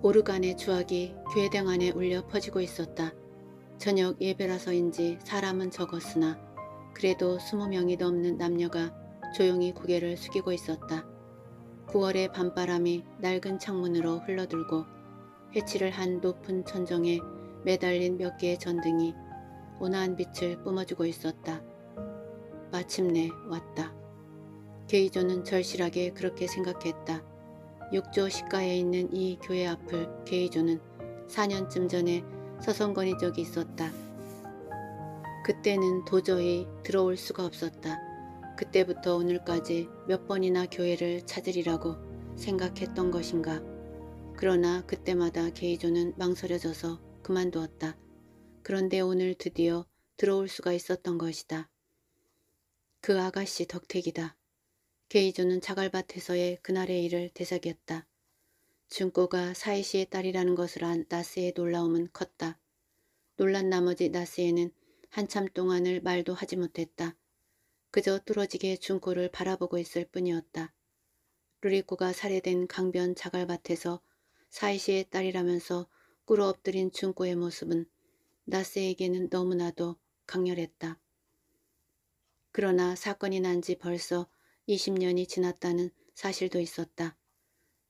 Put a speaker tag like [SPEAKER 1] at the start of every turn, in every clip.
[SPEAKER 1] 오르간의 주악이 교회당 안에 울려 퍼지고 있었다. 저녁 예배라서인지 사람은 적었으나 그래도 스무 명이 넘는 남녀가 조용히 고개를 숙이고 있었다. 9월의 밤바람이 낡은 창문으로 흘러들고 해치를 한 높은 천정에 매달린 몇 개의 전등이 온화한 빛을 뿜어주고 있었다. 마침내 왔다. 게이조는 절실하게 그렇게 생각했다. 6조 시가에 있는 이 교회 앞을 괴이조는 4년쯤 전에 서성거니 적이 있었다. 그때는 도저히 들어올 수가 없었다. 그때부터 오늘까지 몇 번이나 교회를 찾으리라고 생각했던 것인가. 그러나 그때마다 게이조는 망설여져서 그만두었다. 그런데 오늘 드디어 들어올 수가 있었던 것이다. 그 아가씨 덕택이다. 게이조는 자갈밭에서의 그날의 일을 되새겼다. 준꼬가 사이시의 딸이라는 것을 안 나스의 놀라움은 컸다. 놀란 나머지 나스에는 한참 동안을 말도 하지 못했다. 그저 뚫어지게 준꼬를 바라보고 있을 뿐이었다. 루리코가 살해된 강변 자갈밭에서 사이시의 딸이라면서 꿇어 엎드린 준꼬의 모습은 나스에게는 너무나도 강렬했다. 그러나 사건이 난 지 벌써 20년이 지났다는 사실도 있었다.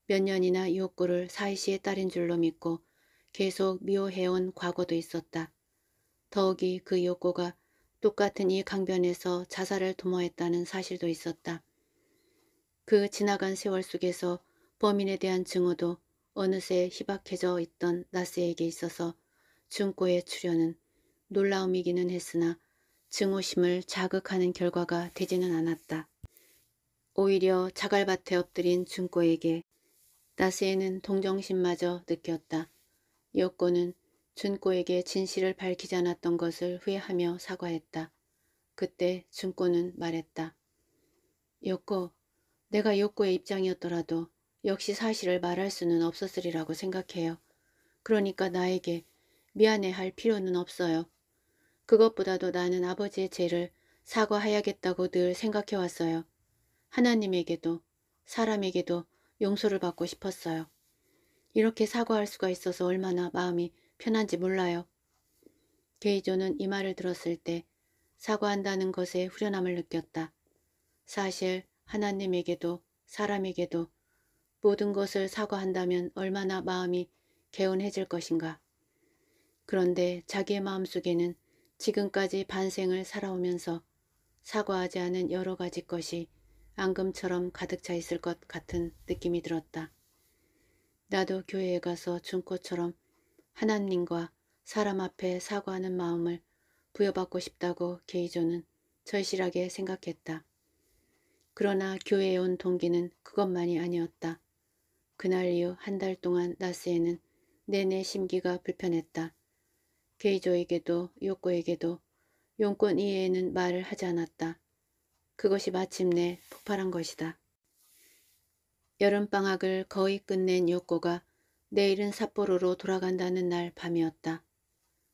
[SPEAKER 1] 몇 년이나 욕구를 사이시의 딸인 줄로 믿고 계속 미워해온 과거도 있었다. 더욱이 그 욕구가 똑같은 이 강변에서 자살을 도모했다는 사실도 있었다. 그 지나간 세월 속에서 범인에 대한 증오도 어느새 희박해져 있던 나스에게 있어서 증고의 출현은 놀라움이기는 했으나 증오심을 자극하는 결과가 되지는 않았다. 오히려 자갈밭에 엎드린 준꼬에게 나스에는 동정심마저 느꼈다. 여꼬는 준꼬에게 진실을 밝히지 않았던 것을 후회하며 사과했다. 그때 준꼬는 말했다. 여꼬, 내가 여꼬의 입장이었더라도 역시 사실을 말할 수는 없었으리라고 생각해요. 그러니까 나에게 미안해할 필요는 없어요. 그것보다도 나는 아버지의 죄를 사과해야겠다고 늘 생각해왔어요. 하나님에게도 사람에게도 용서를 받고 싶었어요. 이렇게 사과할 수가 있어서 얼마나 마음이 편한지 몰라요. 게이조는 이 말을 들었을 때 사과한다는 것에 후련함을 느꼈다. 사실 하나님에게도 사람에게도 모든 것을 사과한다면 얼마나 마음이 개운해질 것인가. 그런데 자기의 마음속에는 지금까지 반생을 살아오면서 사과하지 않은 여러 가지 것이 앙금처럼 가득 차 있을 것 같은 느낌이 들었다. 나도 교회에 가서 준코처럼 하나님과 사람 앞에 사과하는 마음을 부여받고 싶다고 게이조는 절실하게 생각했다. 그러나 교회에 온 동기는 그것만이 아니었다. 그날 이후 한 달 동안 나스에는 내내 심기가 불편했다. 게이조에게도 요코에게도 용권 이외에는 말을 하지 않았다. 그것이 마침내 폭발한 것이다. 여름방학을 거의 끝낸 요코가 내일은 삿포로로 돌아간다는 날 밤이었다.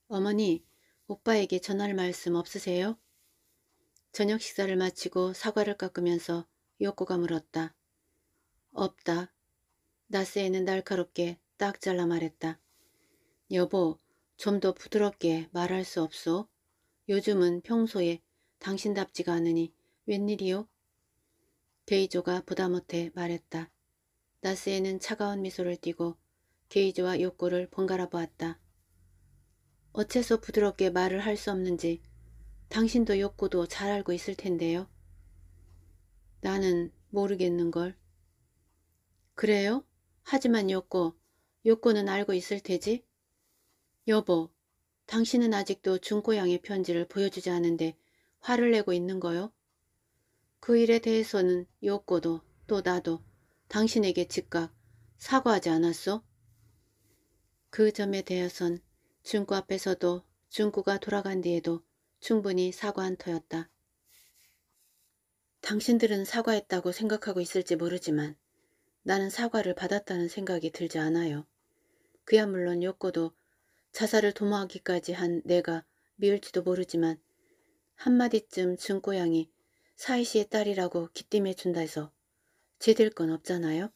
[SPEAKER 1] 어머니, 오빠에게 전할 말씀 없으세요? 저녁 식사를 마치고 사과를 깎으면서 요코가 물었다. 없다. 나스에는 날카롭게 딱 잘라 말했다. 여보, 좀 더 부드럽게 말할 수 없소? 요즘은 평소에 당신답지가 않으니 웬일이요? 데이조가 부담못해 말했다. 나스에는 차가운 미소를 띠고 게이조와 욕구를 번갈아 보았다. 어째서 부드럽게 말을 할 수 없는지 당신도 욕구도 잘 알고 있을 텐데요. 나는 모르겠는걸. 그래요? 하지만 욕구, 욕구는 알고 있을 테지? 여보, 당신은 아직도 중고양의 편지를 보여주지 않은데 화를 내고 있는 거요? 그 일에 대해서는 요코도 또 나도 당신에게 즉각 사과하지 않았소? 그 점에 대해선 중구 앞에서도 중구가 돌아간 뒤에도 충분히 사과한 터였다. 당신들은 사과했다고 생각하고 있을지 모르지만 나는 사과를 받았다는 생각이 들지 않아요. 그야 물론 욕코도 자살을 도모하기까지 한 내가 미울지도 모르지만 한마디쯤 중고양이 사희씨의 딸이라고 기띔해준다 해서 제될 건 없잖아요.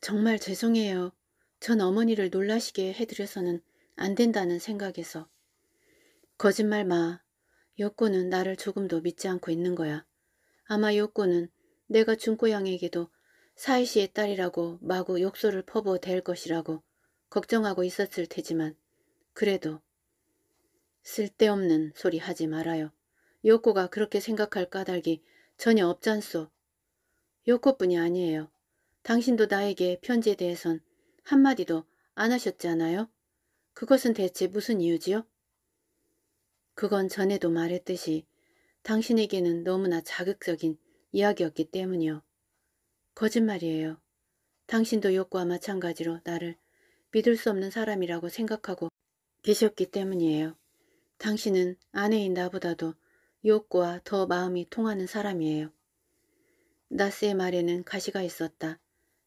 [SPEAKER 1] 정말 죄송해요. 전 어머니를 놀라시게 해드려서는 안 된다는 생각에서. 거짓말 마. 요코는 나를 조금도 믿지 않고 있는 거야. 아마 요코는 내가 준고양에게도사희씨의 딸이라고 마구 욕설을 퍼부어 댈 것이라고 걱정하고 있었을 테지만 그래도 쓸데없는 소리 하지 말아요. 요코가 그렇게 생각할 까닭이 전혀 없잖소. 요코뿐이 아니에요. 당신도 나에게 편지에 대해선 한마디도 안 하셨지 않아요? 그것은 대체 무슨 이유지요? 그건 전에도 말했듯이 당신에게는 너무나 자극적인 이야기였기 때문이요. 거짓말이에요. 당신도 욕과 마찬가지로 나를 믿을 수 없는 사람이라고 생각하고 계셨기 때문이에요. 당신은 아내인 나보다도 욕과 더 마음이 통하는 사람이에요. 나스의 말에는 가시가 있었다.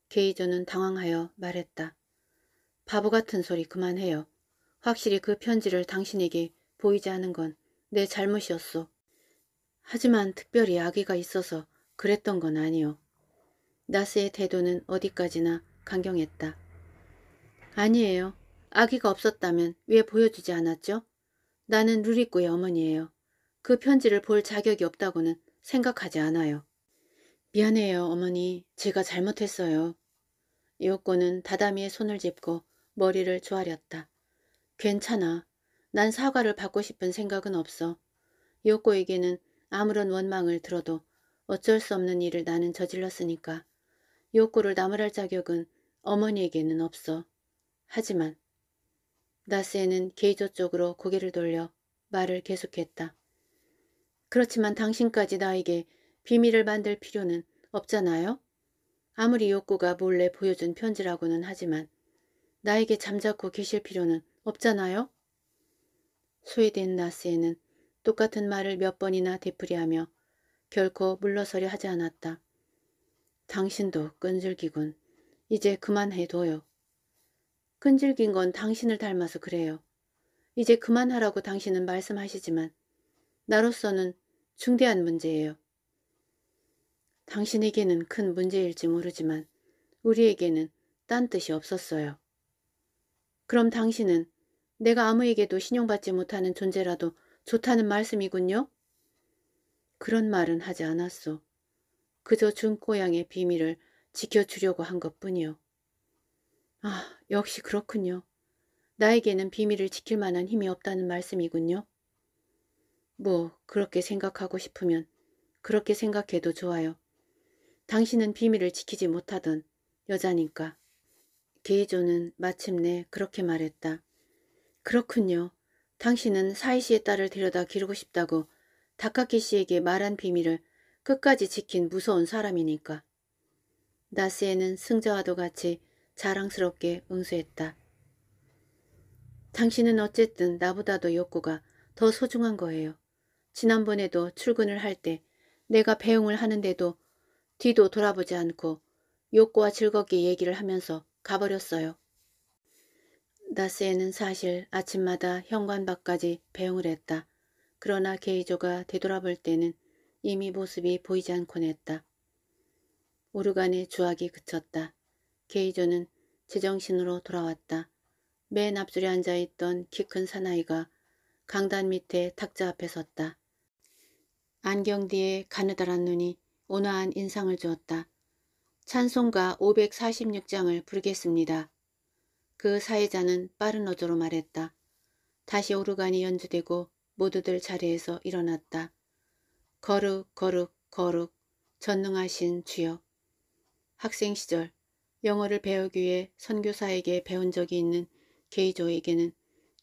[SPEAKER 1] 게이조는 당황하여 말했다. 바보 같은 소리 그만해요. 확실히 그 편지를 당신에게 보이지 않은 건 내 잘못이었소. 하지만 특별히 악의가 있어서 그랬던 건 아니요. 나스의 태도는 어디까지나 강경했다. 아니에요. 아기가 없었다면 왜 보여주지 않았죠? 나는 루리꾸의 어머니예요. 그 편지를 볼 자격이 없다고는 생각하지 않아요. 미안해요, 어머니. 제가 잘못했어요. 이옥는 다다미의 손을 짚고 머리를 조아렸다. 괜찮아. 난 사과를 받고 싶은 생각은 없어. 이옥에게는 아무런 원망을 들어도 어쩔 수 없는 일을 나는 저질렀으니까. 이옥를 나무랄 자격은 어머니에게는 없어. 하지만 나스에는 게이저 쪽으로 고개를 돌려 말을 계속했다. 그렇지만 당신까지 나에게 비밀을 만들 필요는 없잖아요. 아무리 욕구가 몰래 보여준 편지라고는 하지만 나에게 잠자코 계실 필요는 없잖아요. 스웨덴 나스에는 똑같은 말을 몇 번이나 되풀이하며 결코 물러서려 하지 않았다. 당신도 끈질기군. 이제 그만해둬요. 끈질긴 건 당신을 닮아서 그래요. 이제 그만하라고 당신은 말씀하시지만 나로서는 중대한 문제예요. 당신에게는 큰 문제일지 모르지만 우리에게는 딴 뜻이 없었어요. 그럼 당신은 내가 아무에게도 신용받지 못하는 존재라도 좋다는 말씀이군요? 그런 말은 하지 않았소. 그저 준고양의 비밀을 지켜주려고 한 것뿐이요. 아, 역시 그렇군요. 나에게는 비밀을 지킬 만한 힘이 없다는 말씀이군요. 뭐 그렇게 생각하고 싶으면 그렇게 생각해도 좋아요. 당신은 비밀을 지키지 못하던 여자니까. 게이조는 마침내 그렇게 말했다. 그렇군요. 당신은 사이 시의 딸을 데려다 기르고 싶다고 다카키 씨에게 말한 비밀을 끝까지 지킨 무서운 사람이니까. 나스에는 승자와도 같이 자랑스럽게 응수했다. 당신은 어쨌든 나보다도 욕구가 더 소중한 거예요. 지난번에도 출근을 할 때 내가 배웅을 하는데도 뒤도 돌아보지 않고 욕과 즐겁게 얘기를 하면서 가버렸어요. 나스에는 사실 아침마다 현관 밖까지 배웅을 했다. 그러나 게이조가 되돌아볼 때는 이미 모습이 보이지 않곤 했다. 오르간의 주악이 그쳤다. 게이조는 제정신으로 돌아왔다. 맨 앞줄에 앉아있던 키 큰 사나이가 강단 밑에 탁자 앞에 섰다. 안경 뒤에 가느다란 눈이 온화한 인상을 주었다. 찬송가 546장을 부르겠습니다. 그 사회자는 빠른 어조로 말했다. 다시 오르간이 연주되고 모두들 자리에서 일어났다. 거룩 거룩 거룩 전능하신 주여 학생 시절 영어를 배우기 위해 선교사에게 배운 적이 있는 게이조에게는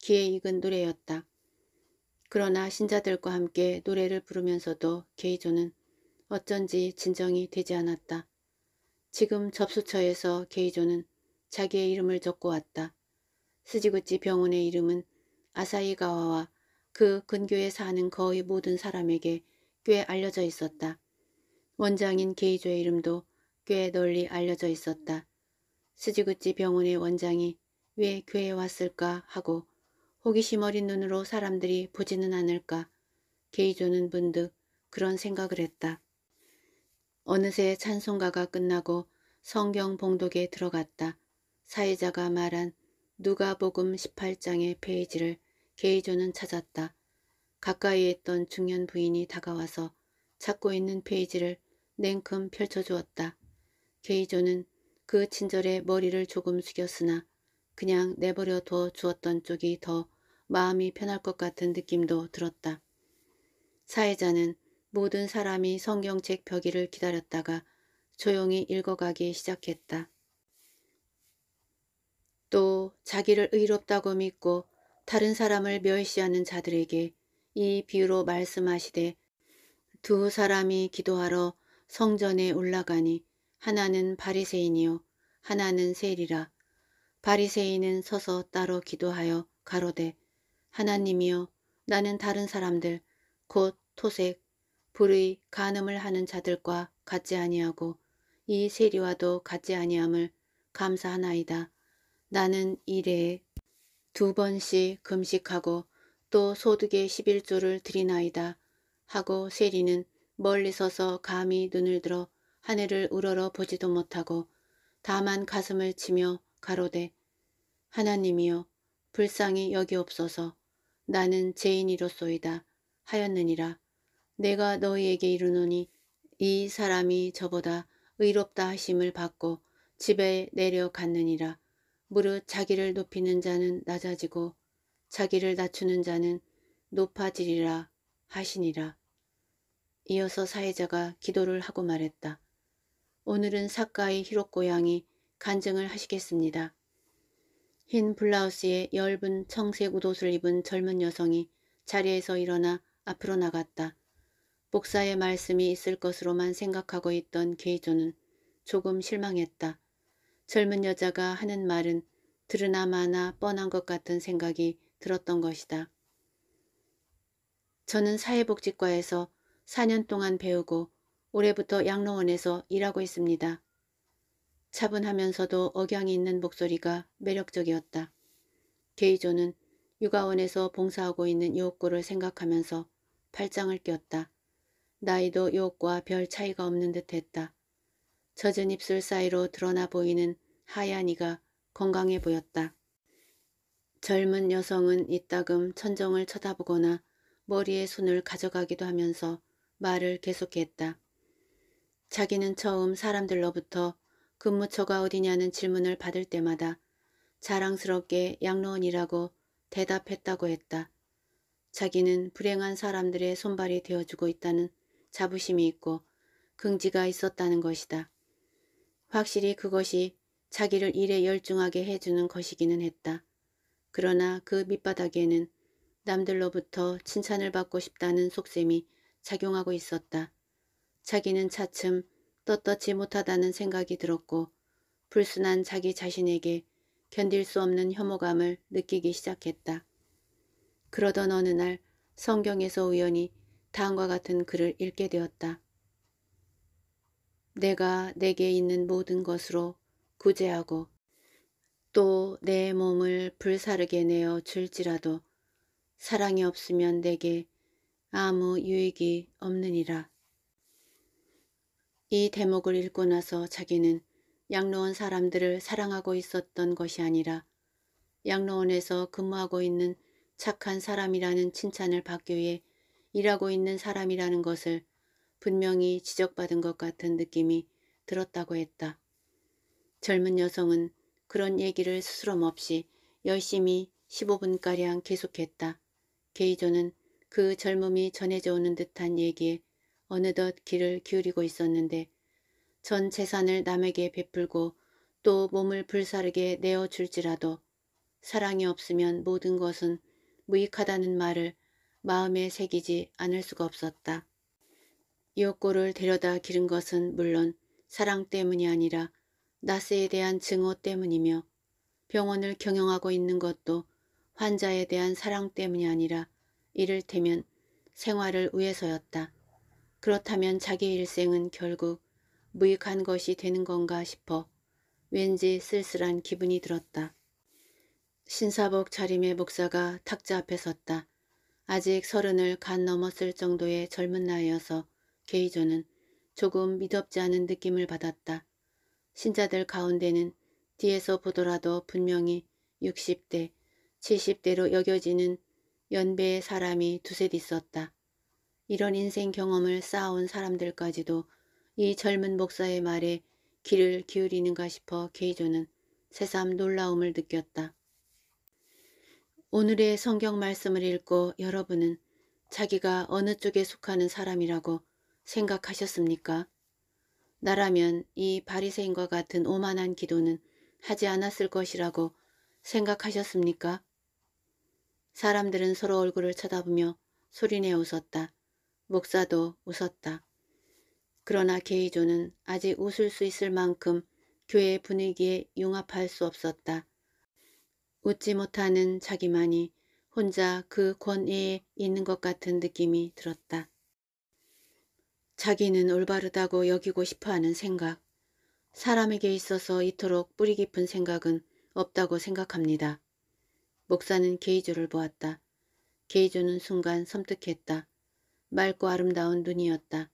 [SPEAKER 1] 귀에 익은 노래였다. 그러나 신자들과 함께 노래를 부르면서도 게이조는 어쩐지 진정이 되지 않았다. 지금 접수처에서 게이조는 자기의 이름을 적고 왔다. 스지구찌 병원의 이름은 아사히가와와 그 근교에 사는 거의 모든 사람에게 꽤 알려져 있었다. 원장인 게이조의 이름도 꽤 널리 알려져 있었다. 스지구찌 병원의 원장이 왜 교회에 왔을까 하고 호기심 어린 눈으로 사람들이 보지는 않을까. 게이조는 문득 그런 생각을 했다. 어느새 찬송가가 끝나고 성경 봉독에 들어갔다. 사회자가 말한 누가복음 18장의 페이지를 게이조는 찾았다. 가까이에 있던 중년 부인이 다가와서 찾고 있는 페이지를 냉큼 펼쳐주었다. 게이조는 그 친절에 머리를 조금 숙였으나 그냥 내버려 둬 주었던 쪽이 더 마음이 편할 것 같은 느낌도 들었다. 사회자는 모든 사람이 성경책 벽이를 기다렸다가 조용히 읽어가기 시작했다. 또 자기를 의롭다고 믿고 다른 사람을 멸시하는 자들에게 이 비유로 말씀하시되 두 사람이 기도하러 성전에 올라가니 하나는 바리새인이요 하나는 세리라 바리새인은 서서 따로 기도하여 가로되 하나님이여 나는 다른 사람들 곧 토색, 불의, 간음을 하는 자들과 같지 아니하고 이 세리와도 같지 아니함을 감사하나이다. 나는 이래에 두 번씩 금식하고 또 소득의 11조를 드리나이다. 하고 세리는 멀리 서서 감히 눈을 들어 하늘을 우러러 보지도 못하고 다만 가슴을 치며 가로되 하나님이여 불쌍히 여기없어서 나는 죄인이로소이다 하였느니라. 내가 너희에게 이르노니 이 사람이 저보다 의롭다 하심을 받고 집에 내려갔느니라. 무릇 자기를 높이는 자는 낮아지고 자기를 낮추는 자는 높아지리라 하시니라. 이어서 사회자가 기도를 하고 말했다. 오늘은 사가의 히로고양이 간증을 하시겠습니다. 흰 블라우스에 엷은 청색 옷옷을 입은 젊은 여성이 자리에서 일어나 앞으로 나갔다. 복사의 말씀이 있을 것으로만 생각하고 있던 게이조는 조금 실망했다. 젊은 여자가 하는 말은 들으나 마나 뻔한 것 같은 생각이 들었던 것이다. 저는 사회복지과에서 4년 동안 배우고 올해부터 양로원에서 일하고 있습니다. 차분하면서도 억양이 있는 목소리가 매력적이었다. 게이조는 육아원에서 봉사하고 있는 요옥고를 생각하면서 팔짱을 꼈다. 나이도 요옥과 별 차이가 없는 듯했다. 젖은 입술 사이로 드러나 보이는 하얀 이가 건강해 보였다. 젊은 여성은 이따금 천정을 쳐다보거나 머리에 손을 가져가기도 하면서 말을 계속했다. 자기는 처음 사람들로부터 근무처가 어디냐는 질문을 받을 때마다 자랑스럽게 양로원이라고 대답했다고 했다. 자기는 불행한 사람들의 손발이 되어주고 있다는 자부심이 있고 긍지가 있었다는 것이다. 확실히 그것이 자기를 일에 열중하게 해주는 것이기는 했다. 그러나 그 밑바닥에는 남들로부터 칭찬을 받고 싶다는 속셈이 작용하고 있었다. 자기는 차츰 떳떳지 못하다는 생각이 들었고 불순한 자기 자신에게 견딜 수 없는 혐오감을 느끼기 시작했다. 그러던 어느 날 성경에서 우연히 다음과 같은 글을 읽게 되었다. 내가 내게 있는 모든 것으로 구제하고 또 내 몸을 불사르게 내어 줄지라도 사랑이 없으면 내게 아무 유익이 없느니라. 이 대목을 읽고 나서 자기는 양로원 사람들을 사랑하고 있었던 것이 아니라 양로원에서 근무하고 있는 착한 사람이라는 칭찬을 받기 위해 일하고 있는 사람이라는 것을 분명히 지적받은 것 같은 느낌이 들었다고 했다. 젊은 여성은 그런 얘기를 스스럼 없이 열심히 15분가량 계속했다. 게이조는 그 젊음이 전해져 오는 듯한 얘기에 어느덧 길을 기울이고 있었는데 전 재산을 남에게 베풀고 또 몸을 불사르게 내어줄지라도 사랑이 없으면 모든 것은 무익하다는 말을 마음에 새기지 않을 수가 없었다. 이옥고를 데려다 기른 것은 물론 사랑 때문이 아니라 나스에 대한 증오 때문이며 병원을 경영하고 있는 것도 환자에 대한 사랑 때문이 아니라 이를테면 생활을 위해서였다. 그렇다면 자기 일생은 결국 무익한 것이 되는 건가 싶어 왠지 쓸쓸한 기분이 들었다. 신사복 차림의 목사가 탁자 앞에 섰다. 아직 서른을 간 넘었을 정도의 젊은 나이여서 게이조는 조금 미덥지 않은 느낌을 받았다. 신자들 가운데는 뒤에서 보더라도 분명히 60대, 70대로 여겨지는 연배의 사람이 두셋 있었다. 이런 인생 경험을 쌓아온 사람들까지도 이 젊은 목사의 말에 귀를 기울이는가 싶어 케이조는 새삼 놀라움을 느꼈다. 오늘의 성경 말씀을 읽고 여러분은 자기가 어느 쪽에 속하는 사람이라고 생각하셨습니까? 나라면 이 바리새인과 같은 오만한 기도는 하지 않았을 것이라고 생각하셨습니까? 사람들은 서로 얼굴을 쳐다보며 소리내 웃었다. 목사도 웃었다. 그러나 게이조는 아직 웃을 수 있을 만큼 교회 분위기에 융합할 수 없었다. 웃지 못하는 자기만이 혼자 그 권위에 있는 것 같은 느낌이 들었다. 자기는 올바르다고 여기고 싶어하는 생각, 사람에게 있어서 이토록 뿌리 깊은 생각은 없다고 생각합니다. 목사는 게이조를 보았다. 게이조는 순간 섬뜩했다. 맑고 아름다운 눈이었다.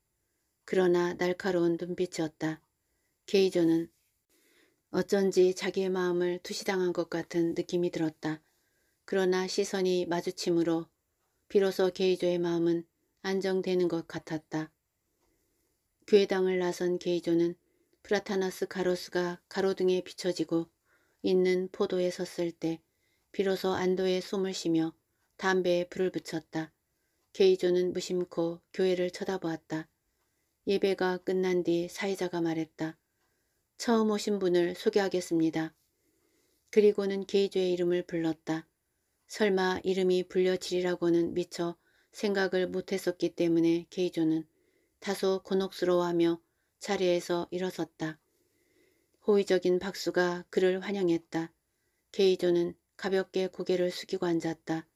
[SPEAKER 1] 그러나 날카로운 눈빛이었다. 게이조는 어쩐지 자기의 마음을 투시당한 것 같은 느낌이 들었다. 그러나 시선이 마주침으로 비로소 게이조의 마음은 안정되는 것 같았다. 교회당을 나선 게이조는 프라타나스 가로수가 가로등에 비춰지고 있는 포도에 섰을 때 비로소 안도의 숨을 쉬며 담배에 불을 붙였다. 게이조는 무심코 교회를 쳐다보았다. 예배가 끝난 뒤 사회자가 말했다. 처음 오신 분을 소개하겠습니다. 그리고는 게이조의 이름을 불렀다. 설마 이름이 불려지리라고는 미처 생각을 못했었기 때문에 게이조는 다소 곤혹스러워하며 자리에서 일어섰다. 호의적인 박수가 그를 환영했다. 게이조는 가볍게 고개를 숙이고 앉았다.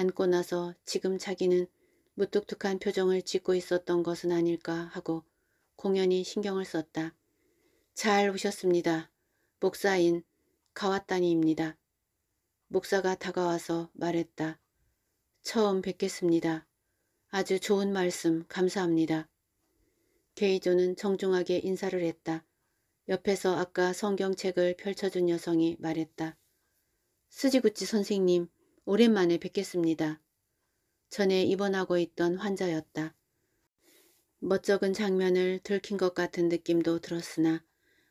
[SPEAKER 1] 안고 나서 지금 자기는 무뚝뚝한 표정을 짓고 있었던 것은 아닐까 하고 공연히 신경을 썼다. 잘 오셨습니다. 목사인 가와따니입니다. 목사가 다가와서 말했다. 처음 뵙겠습니다. 아주 좋은 말씀 감사합니다. 게이조는 정중하게 인사를 했다. 옆에서 아까 성경책을 펼쳐준 여성이 말했다. 스지구치 선생님, 오랜만에 뵙겠습니다. 전에 입원하고 있던 환자였다. 멋쩍은 장면을 들킨 것 같은 느낌도 들었으나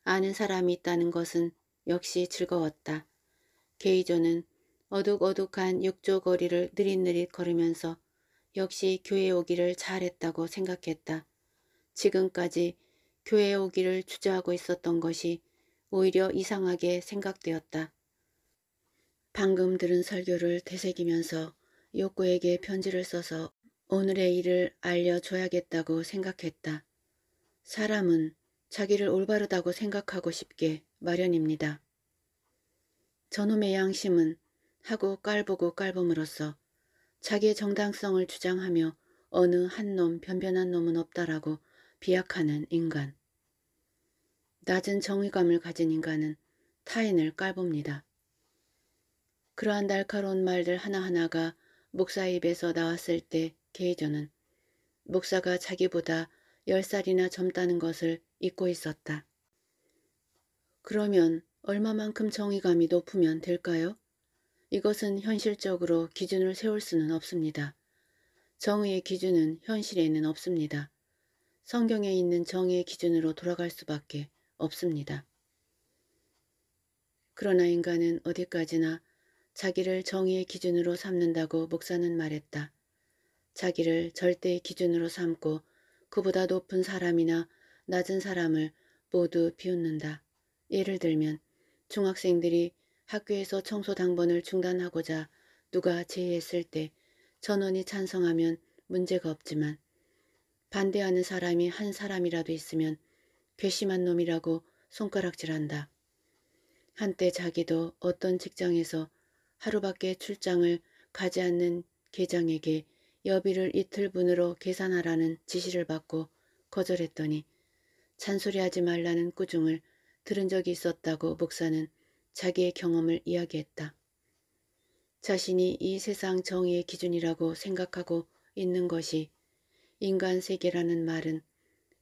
[SPEAKER 1] 아는 사람이 있다는 것은 역시 즐거웠다. 게이조는 어둑어둑한 육조거리를 느릿느릿 걸으면서 역시 교회 오기를 잘했다고 생각했다. 지금까지 교회 오기를 주저하고 있었던 것이 오히려 이상하게 생각되었다. 방금 들은 설교를 되새기면서 욕구에게 편지를 써서 오늘의 일을 알려줘야겠다고 생각했다. 사람은 자기를 올바르다고 생각하고 싶게 마련입니다. 전놈의 양심은 하고 깔보고 깔봄으로써 자기의 정당성을 주장하며 어느 한 놈 변변한 놈은 없다라고 비약하는 인간. 낮은 정의감을 가진 인간은 타인을 깔봅니다. 그러한 날카로운 말들 하나하나가 목사 입에서 나왔을 때 게이저는 목사가 자기보다 열살이나 젊다는 것을 잊고 있었다. 그러면 얼마만큼 정의감이 높으면 될까요? 이것은 현실적으로 기준을 세울 수는 없습니다. 정의의 기준은 현실에는 없습니다. 성경에 있는 정의의 기준으로 돌아갈 수밖에 없습니다. 그러나 인간은 어디까지나 자기를 정의의 기준으로 삼는다고 목사는 말했다. 자기를 절대의 기준으로 삼고 그보다 높은 사람이나 낮은 사람을 모두 비웃는다. 예를 들면 중학생들이 학교에서 청소 당번을 중단하고자 누가 제의했을 때 전원이 찬성하면 문제가 없지만 반대하는 사람이 한 사람이라도 있으면 괘씸한 놈이라고 손가락질한다. 한때 자기도 어떤 직장에서 하루밖에 출장을 가지 않는 계장에게 여비를 이틀분으로 계산하라는 지시를 받고 거절했더니 잔소리하지 말라는 꾸중을 들은 적이 있었다고 목사는 자기의 경험을 이야기했다. 자신이 이 세상 정의의 기준이라고 생각하고 있는 것이 인간 세계라는 말은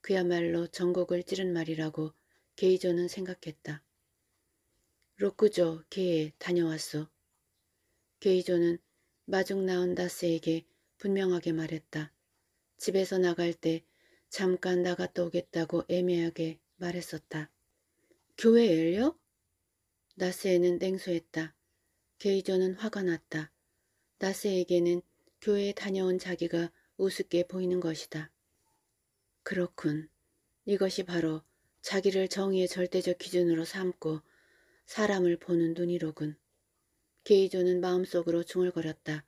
[SPEAKER 1] 그야말로 전곡을 찌른 말이라고 게이조는 생각했다. 로쿠조 게에 다녀왔소. 게이조는 마중 나온 다스에게 분명하게 말했다. 집에서 나갈 때 잠깐 나갔다 오겠다고 애매하게 말했었다. 교회 열려? 나스에는 냉소했다. 게이조는 화가 났다. 나스에게는 교회에 다녀온 자기가 우습게 보이는 것이다. 그렇군. 이것이 바로 자기를 정의의 절대적 기준으로 삼고 사람을 보는 눈이로군. 게이조는 마음속으로 중얼거렸다.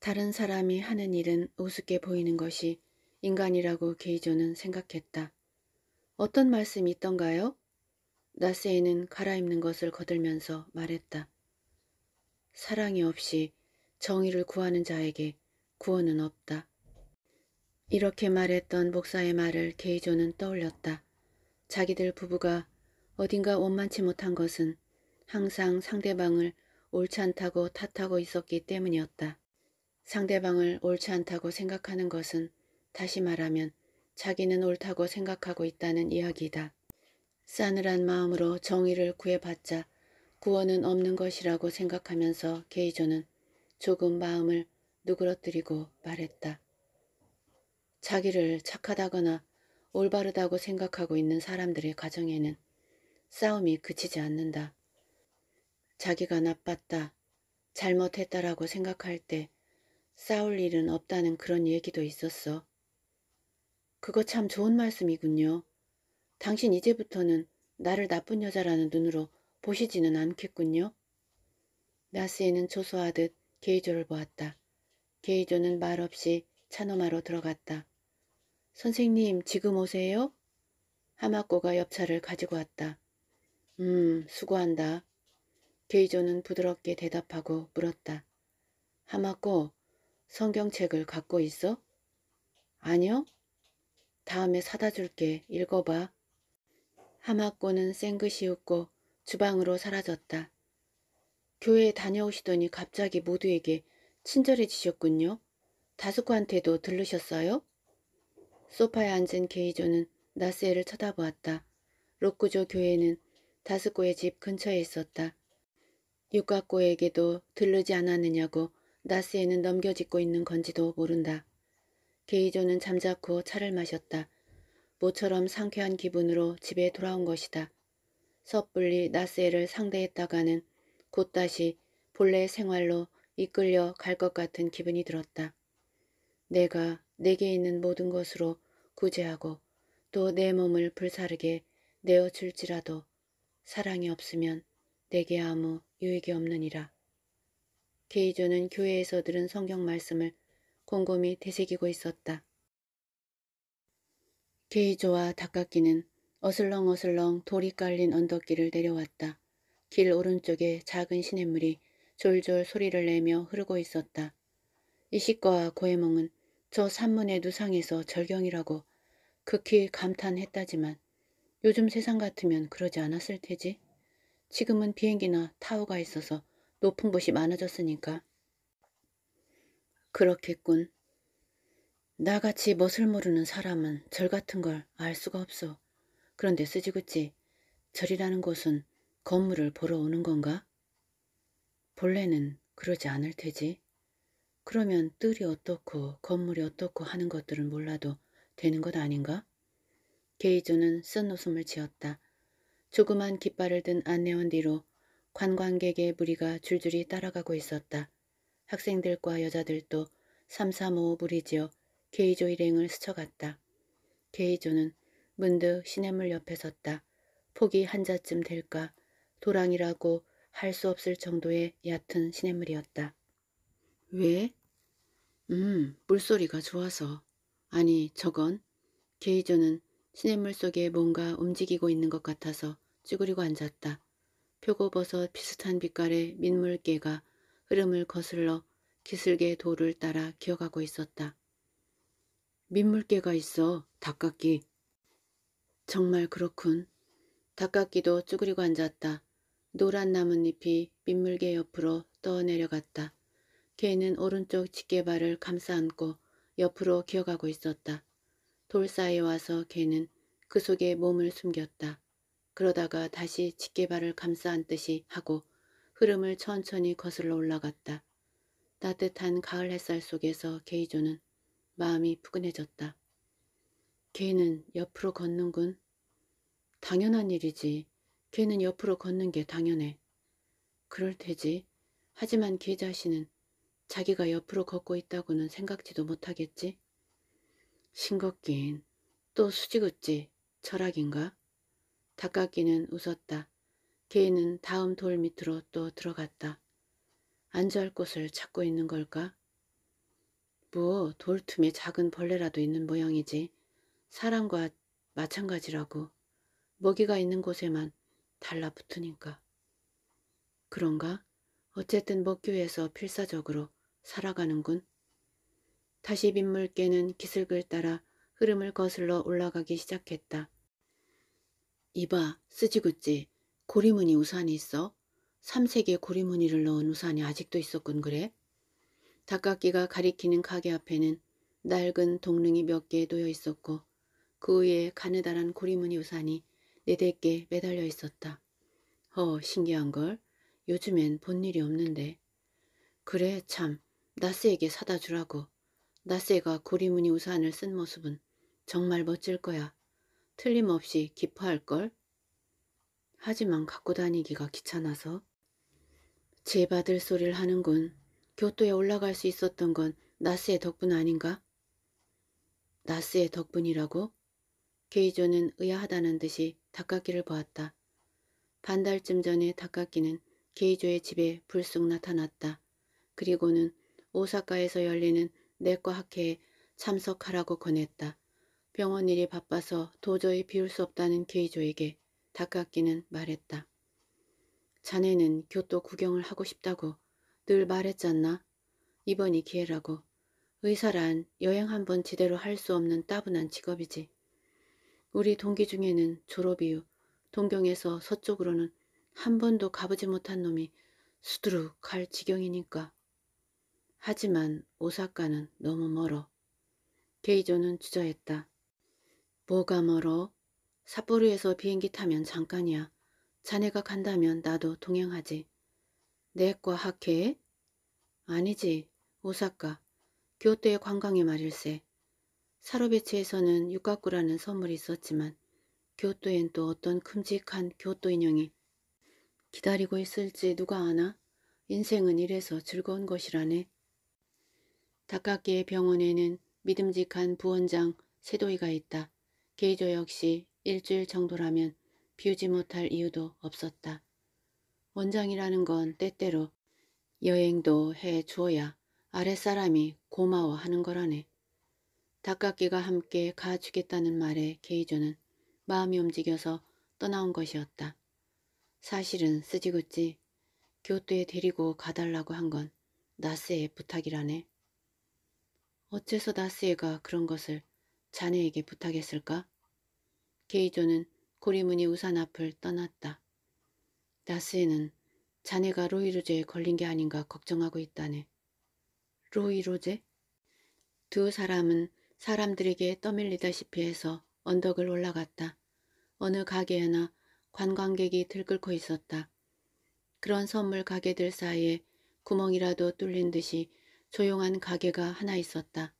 [SPEAKER 1] 다른 사람이 하는 일은 우습게 보이는 것이 인간이라고 게이조는 생각했다. 어떤 말씀이 있던가요? 나세에는 갈아입는 것을 거들면서 말했다. 사랑이 없이 정의를 구하는 자에게 구원은 없다. 이렇게 말했던 목사의 말을 게이조는 떠올렸다. 자기들 부부가 어딘가 원만치 못한 것은 항상 상대방을 옳지 않다고 탓하고 있었기 때문이었다. 상대방을 옳지 않다고 생각하는 것은 다시 말하면 자기는 옳다고 생각하고 있다는 이야기다. 싸늘한 마음으로 정의를 구해봤자 구원은 없는 것이라고 생각하면서 게이조는 조금 마음을 누그러뜨리고 말했다. 자기를 착하다거나 올바르다고 생각하고 있는 사람들의 가정에는 싸움이 그치지 않는다. 자기가 나빴다, 잘못했다라고 생각할 때 싸울 일은 없다는 그런 얘기도 있었어. 그거 참 좋은 말씀이군요. 당신 이제부터는 나를 나쁜 여자라는 눈으로 보시지는 않겠군요. 나스에는 조소하듯 게이조를 보았다. 게이조는 말없이 차노마로 들어갔다. 선생님 지금 오세요? 하마꼬가 엽차를 가지고 왔다. 음 수고한다. 케이조는 부드럽게 대답하고 물었다. 하마코, 성경책을 갖고 있어? 아니요. 다음에 사다 줄게. 읽어봐. 하마코는 쌩긋이 웃고 주방으로 사라졌다. 교회에 다녀오시더니 갑자기 모두에게 친절해지셨군요. 다수코한테도 들르셨어요? 소파에 앉은 게이조는 나스에를 쳐다보았다. 로쿠조 교회는 다스코의 집 근처에 있었다. 육각고에게도 들르지 않았느냐고 나스에는 넘겨짓고 있는 건지도 모른다. 게이조는 잠자코 차를 마셨다. 모처럼 상쾌한 기분으로 집에 돌아온 것이다. 섣불리 나스에를 상대했다가는 곧 다시 본래의 생활로 이끌려 갈 것 같은 기분이 들었다. 내가 내게 있는 모든 것으로 구제하고 또 내 몸을 불사르게 내어줄지라도 사랑이 없으면 내게 아무 유익이 없느니라. 게이조는 교회에서 들은 성경 말씀을 곰곰이 되새기고 있었다. 게이조와 닭깎기는 어슬렁어슬렁 돌이 깔린 언덕길을 내려왔다. 길 오른쪽에 작은 시냇물이 졸졸 소리를 내며 흐르고 있었다. 이시과 고해몽은 저 산문의 누상에서 절경이라고 극히 감탄했다지만 요즘 세상 같으면 그러지 않았을 테지. 지금은 비행기나 타워가 있어서 높은 곳이 많아졌으니까. 그렇겠군. 나같이 멋을 모르는 사람은 절 같은 걸 알 수가 없어. 그런데 쓰지구찌, 절이라는 곳은 건물을 보러 오는 건가? 본래는 그러지 않을 테지. 그러면 뜰이 어떻고 건물이 어떻고 하는 것들은 몰라도 되는 것 아닌가? 게이조는쓴 웃음을 지었다. 조그만 깃발을 든 안내원 뒤로 관광객의 무리가 줄줄이 따라가고 있었다. 학생들과 여자들도 삼삼오오 무리지어 게이조 일행을 스쳐갔다. 게이조는 문득 시냇물 옆에 섰다. 폭이 한 자쯤 될까 도랑이라고 할 수 없을 정도의 얕은 시냇물이었다. 왜? 음, 물소리가 좋아서. 아니, 저건? 게이조는 시냇물 속에 뭔가 움직이고 있는 것 같아서 쭈그리고 앉았다. 표고버섯 비슷한 빛깔의 민물개가 흐름을 거슬러 기슭의 돌을 따라 기어가고 있었다. 민물개가 있어, 닭깎기. 정말 그렇군. 닭깎기도 쭈그리고 앉았다. 노란 나뭇잎이 민물개 옆으로 떠내려갔다. 개는 오른쪽 집게발을 감싸 안고 옆으로 기어가고 있었다. 돌사에 이 와서 개는 그 속에 몸을 숨겼다. 그러다가 다시 집게발을 감싸 안듯이 하고 흐름을 천천히 거슬러 올라갔다. 따뜻한 가을 햇살 속에서 게이조는 마음이 푸근해졌다. 개는 옆으로 걷는군. 당연한 일이지. 개는 옆으로 걷는 게 당연해. 그럴 테지. 하지만 개 자신은 자기가 옆으로 걷고 있다고는 생각지도 못하겠지. 싱겁긴 또 수지구찌 철학인가? 닭깎이는 웃었다. 개인은 다음 돌 밑으로 또 들어갔다. 안주할 곳을 찾고 있는 걸까? 뭐돌 틈에 작은 벌레라도 있는 모양이지. 사람과 마찬가지라고. 먹이가 있는 곳에만 달라붙으니까. 그런가? 어쨌든 먹기 위해서 필사적으로 살아가는군. 다시 빗물개는 기슭을 따라 흐름을 거슬러 올라가기 시작했다. 이봐, 쓰지구찌. 고리무늬 우산이 있어? 삼색의 고리무늬를 넣은 우산이 아직도 있었군 그래? 닭깎이가 가리키는 가게 앞에는 낡은 동릉이 몇 개 놓여 있었고 그 위에 가느다란 고리무늬 우산이 네댓 개 매달려 있었다. 어, 신기한걸. 요즘엔 본 일이 없는데. 그래, 참. 나스에게 사다 주라고. 나세가 고리무늬 우산을 쓴 모습은 정말 멋질 거야. 틀림없이 기뻐할걸? 하지만 갖고 다니기가 귀찮아서 제받을 소리를 하는군. 교토에 올라갈 수 있었던 건 나스의 덕분 아닌가? 나스의 덕분이라고? 게이조는 의아하다는 듯이 닭깎이를 보았다. 반달쯤 전에 닭깎이는 게이조의 집에 불쑥 나타났다. 그리고는 오사카에서 열리는 내과 학회에 참석하라고 권했다. 병원 일이 바빠서 도저히 비울 수 없다는 케이조에게 닭깎기는 말했다. 자네는 교토 구경을 하고 싶다고 늘 말했잖나? 이번이 기회라고. 의사란 여행 한번 제대로 할 수 없는 따분한 직업이지. 우리 동기 중에는 졸업 이후 동경에서 서쪽으로는 한 번도 가보지 못한 놈이 수두룩 갈 지경이니까. 하지만 오사카는 너무 멀어. 게이조는 주저했다. 뭐가 멀어? 삿포로에서 비행기 타면 잠깐이야. 자네가 간다면 나도 동행하지. 내과 학회 아니지. 오사카. 교토의 관광에 말일세. 사로베치에서는 육각구라는 선물이 있었지만 교토엔 또 어떤 큼직한 교토 인형이 기다리고 있을지 누가 아나? 인생은 이래서 즐거운 것이라네. 다카키의 병원에는 믿음직한 부원장 세도이가 있다. 게이조 역시 일주일 정도라면 비우지 못할 이유도 없었다. 원장이라는 건 때때로 여행도 해 주어야 아랫사람이 고마워하는 거라네. 다카키가 함께 가주겠다는 말에 게이조는 마음이 움직여서 떠나온 것이었다. 사실은 쓰지구찌 교토에 데리고 가달라고 한 건 나스의 부탁이라네. 어째서 나스에가 그런 것을 자네에게 부탁했을까? 게이조는 고리문이 우산 앞을 떠났다. 나스에는 자네가 로이로제에 걸린 게 아닌가 걱정하고 있다네. 로이로제? 두 사람은 사람들에게 떠밀리다시피 해서 언덕을 올라갔다. 어느 가게 하나 관광객이 들끓고 있었다. 그런 선물 가게들 사이에 구멍이라도 뚫린 듯이 조용한 가게가 하나 있었다.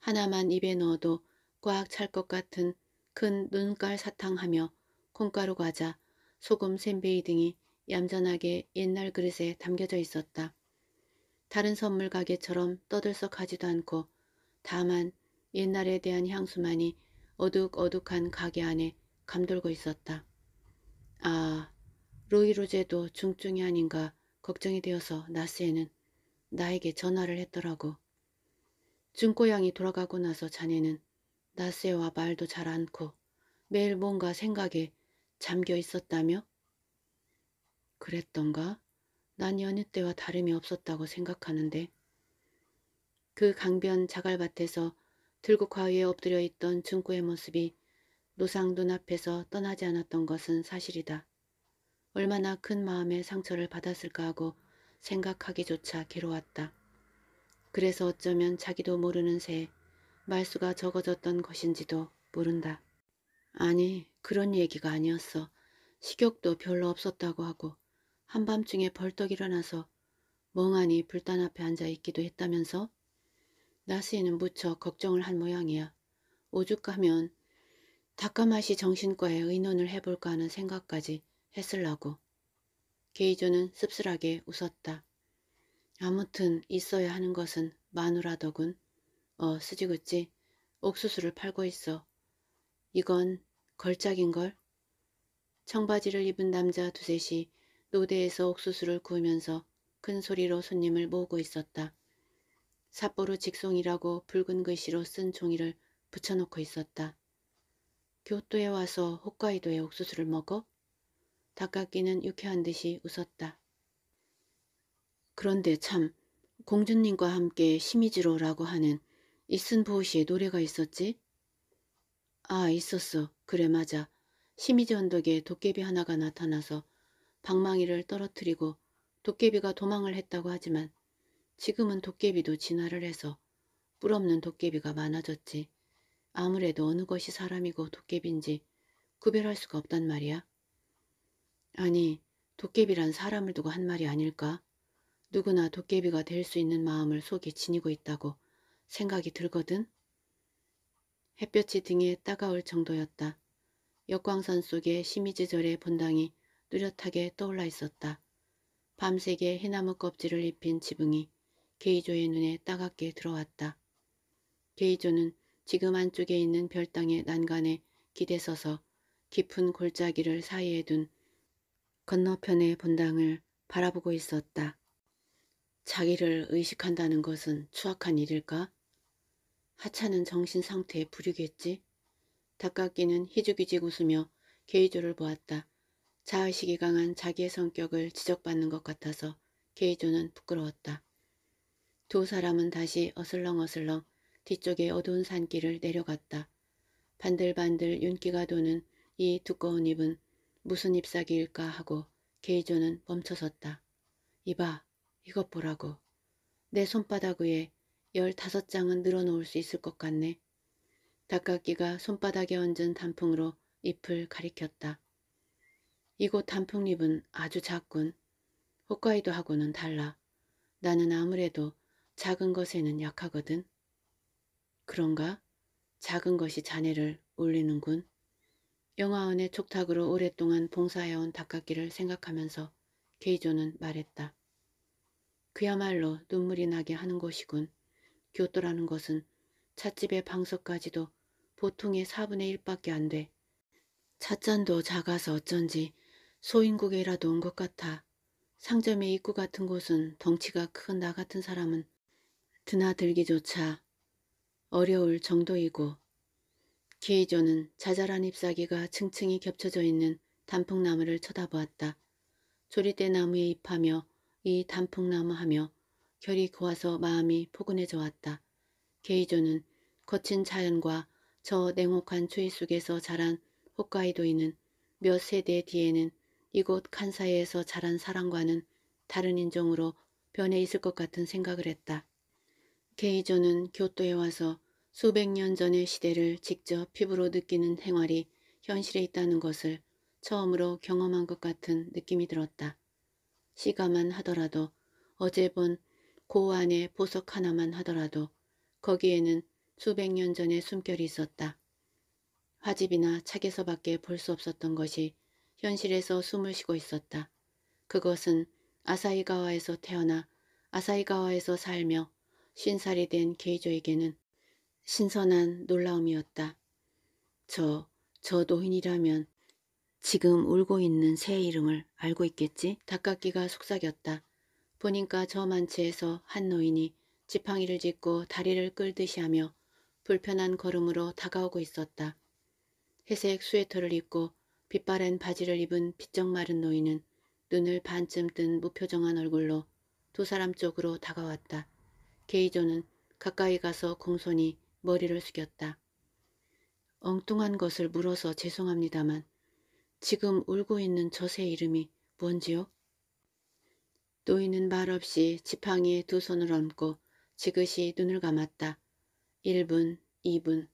[SPEAKER 1] 하나만 입에 넣어도 꽉 찰 것 같은 큰 눈깔 사탕하며 콩가루 과자, 소금 샌베이 등이 얌전하게 옛날 그릇에 담겨져 있었다. 다른 선물 가게처럼 떠들썩하지도 않고 다만 옛날에 대한 향수만이 어둑어둑한 가게 안에 감돌고 있었다. 아, 로이 로제도 중증이 아닌가 걱정이 되어서 나스에는 나에게 전화를 했더라고. 준고양이 돌아가고 나서 자네는 낯세와 말도 잘 않고 매일 뭔가 생각에 잠겨 있었다며? 그랬던가? 난 여느 때와 다름이 없었다고 생각하는데. 그 강변 자갈밭에서 들국화위에 엎드려 있던 증고의 모습이 노상 눈앞에서 떠나지 않았던 것은 사실이다. 얼마나 큰 마음의 상처를 받았을까 하고 생각하기조차 괴로웠다. 그래서 어쩌면 자기도 모르는 새 말수가 적어졌던 것인지도 모른다. 아니 그런 얘기가 아니었어. 식욕도 별로 없었다고 하고 한밤중에 벌떡 일어나서 멍하니 불단 앞에 앉아 있기도 했다면서? 나스이는 무척 걱정을 한 모양이야. 오죽하면 닭가마시 정신과에 의논을 해볼까 하는 생각까지 했을라고. 게이조는 씁쓸하게 웃었다. 아무튼 있어야 하는 것은 마누라더군. 어, 쓰지그찌 옥수수를 팔고 있어. 이건 걸작인걸? 청바지를 입은 남자 두셋이 노대에서 옥수수를 구우면서 큰 소리로 손님을 모으고 있었다. 삿포로 직송이라고 붉은 글씨로 쓴 종이를 붙여놓고 있었다. 교토에 와서 홋카이도의 옥수수를 먹어? 닭깎이는 유쾌한 듯이 웃었다. 그런데 참 공주님과 함께 시미지로라고 하는 이슨 부호시의 노래가 있었지? 아 있었어. 그래 맞아. 시미지 언덕에 도깨비 하나가 나타나서 방망이를 떨어뜨리고 도깨비가 도망을 했다고 하지만 지금은 도깨비도 진화를 해서 뿔없는 도깨비가 많아졌지. 아무래도 어느 것이 사람이고 도깨비인지 구별할 수가 없단 말이야. 아니 도깨비란 사람을 두고 한 말이 아닐까? 누구나 도깨비가 될 수 있는 마음을 속에 지니고 있다고 생각이 들거든. 햇볕이 등에 따가울 정도였다. 역광산 속에 심이지절의 본당이 뚜렷하게 떠올라 있었다. 밤색의 해나무 껍질을 입힌 지붕이 게이조의 눈에 따갑게 들어왔다. 게이조는 지금 안쪽에 있는 별당의 난간에 기대서서 깊은 골짜기를 사이에 둔 건너편의 본당을 바라보고 있었다. 자기를 의식한다는 것은 추악한 일일까? 하찮은 정신 상태에 불이겠지? 닭깎이는 희죽이직 웃으며 게이조를 보았다. 자의식이 강한 자기의 성격을 지적받는 것 같아서 게이조는 부끄러웠다. 두 사람은 다시 어슬렁어슬렁 뒤쪽의 어두운 산길을 내려갔다. 반들반들 윤기가 도는 이 두꺼운 입은 무슨 잎사귀일까 하고 게이조는 멈춰섰다. 이봐, 이것 보라고. 내 손바닥 위에 열다섯 장은 늘어놓을 수 있을 것 같네. 닭깍이가 손바닥에 얹은 단풍으로 잎을 가리켰다. 이곳 단풍잎은 아주 작군. 호카이도하고는 달라. 나는 아무래도 작은 것에는 약하거든. 그런가? 작은 것이 자네를 울리는군. 영화원의 촉탁으로 오랫동안 봉사해온 닭깎기를 생각하면서 케이조는 말했다. 그야말로 눈물이 나게 하는 곳이군. 교토라는 것은 찻집의 방석까지도 보통의 4분의 1밖에 안 돼. 찻잔도 작아서 어쩐지 소인국에라도 온 것 같아. 상점의 입구 같은 곳은 덩치가 큰 나 같은 사람은 드나들기조차 어려울 정도이고 케이조는 자잘한 잎사귀가 층층이 겹쳐져 있는 단풍나무를 쳐다보았다. 조리대 나무에 입하며 이 단풍나무 하며 결이 고와서 마음이 포근해져 왔다. 게이조는 거친 자연과 저 냉혹한 추위 속에서 자란 홋카이도인은 몇 세대 뒤에는 이곳 칸사이에서 자란 사람과는 다른 인종으로 변해 있을 것 같은 생각을 했다. 게이조는 교토에 와서 수백 년 전의 시대를 직접 피부로 느끼는 행활이 현실에 있다는 것을 처음으로 경험한 것 같은 느낌이 들었다. 시가만 하더라도 어제 본 고 안의 보석 하나만 하더라도 거기에는 수백 년 전의 숨결이 있었다. 화집이나 책에서밖에 볼 수 없었던 것이 현실에서 숨을 쉬고 있었다. 그것은 아사이가와에서 태어나 아사이가와에서 살며 신살이 된 게이조에게는 신선한 놀라움이었다. 저, 저 노인이라면 지금 울고 있는 새 이름을 알고 있겠지? 닭깎기가 속삭였다. 보니까 저 만치에서 한 노인이 지팡이를 짚고 다리를 끌듯이 하며 불편한 걸음으로 다가오고 있었다. 회색 스웨터를 입고 빛바랜 바지를 입은 빗적 마른 노인은 눈을 반쯤 뜬 무표정한 얼굴로 두 사람 쪽으로 다가왔다. 게이조는 가까이 가서 공손히 머리를 숙였다. 엉뚱한 것을 물어서 죄송합니다만 지금 울고 있는 저 새 이름이 뭔지요? 노인은 말없이 지팡이에 두 손을 얹고 지그시 눈을 감았다. 1분, 2분.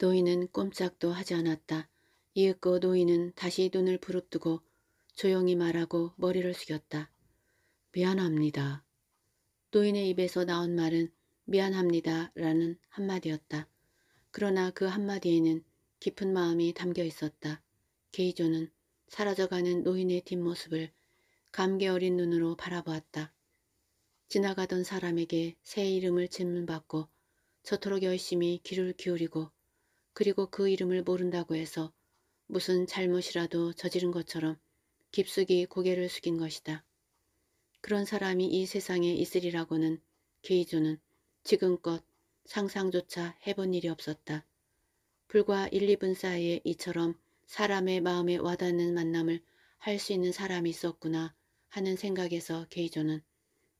[SPEAKER 1] 노인은 꼼짝도 하지 않았다. 이윽고 노인은 다시 눈을 부릅뜨고 조용히 말하고 머리를 숙였다. 미안합니다. 노인의 입에서 나온 말은 미안합니다 라는 한마디였다. 그러나 그 한마디에는 깊은 마음이 담겨 있었다. 게이조는 사라져가는 노인의 뒷모습을 감개 어린 눈으로 바라보았다. 지나가던 사람에게 새 이름을 질문받고 저토록 열심히 귀를 기울이고 그리고 그 이름을 모른다고 해서 무슨 잘못이라도 저지른 것처럼 깊숙이 고개를 숙인 것이다. 그런 사람이 이 세상에 있으리라고는 게이조는 지금껏 상상조차 해본 일이 없었다. 불과 1, 2분 사이에 이처럼 사람의 마음에 와닿는 만남을 할 수 있는 사람이 있었구나 하는 생각에서 게이조는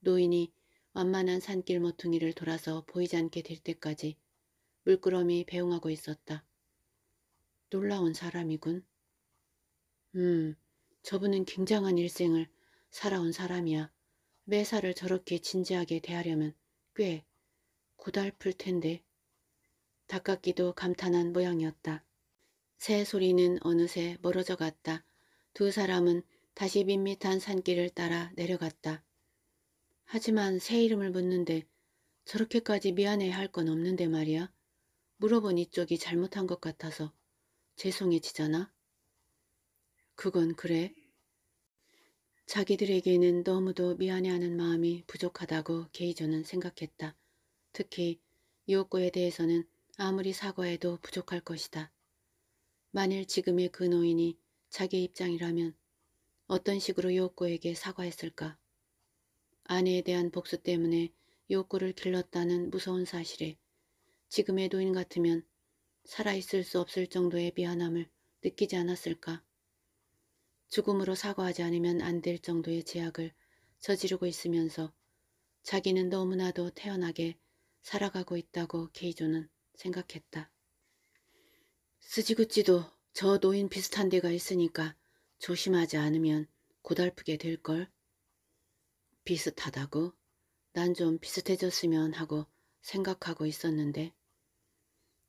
[SPEAKER 1] 노인이 완만한 산길 모퉁이를 돌아서 보이지 않게 될 때까지 물끄러미 배웅하고 있었다. 놀라운 사람이군. 음, 저분은 굉장한 일생을 살아온 사람이야. 매사를 저렇게 진지하게 대하려면 꽤 고달플 텐데. 닭깎기도 감탄한 모양이었다. 새 소리는 어느새 멀어져 갔다. 두 사람은 다시 밋밋한 산길을 따라 내려갔다. 하지만 새 이름을 묻는데 저렇게까지 미안해 할건 없는데 말이야. 물어본 이쪽이 잘못한 것 같아서 죄송해지잖아. 그건 그래. 자기들에게는 너무도 미안해하는 마음이 부족하다고 게이저는 생각했다. 특히 이옥고에 대해서는 아무리 사과해도 부족할 것이다. 만일 지금의 그 노인이 자기 입장이라면 어떤 식으로 요코에게 사과했을까? 아내에 대한 복수 때문에 요코를 길렀다는 무서운 사실에 지금의 노인 같으면 살아있을 수 없을 정도의 미안함을 느끼지 않았을까? 죽음으로 사과하지 않으면 안 될 정도의 제약을 저지르고 있으면서 자기는 너무나도 태연하게 살아가고 있다고 케이조는 생각했다. 스지구찌도 저 노인 비슷한 데가 있으니까 조심하지 않으면 고달프게 될걸. 비슷하다고? 난 좀 비슷해졌으면 하고 생각하고 있었는데.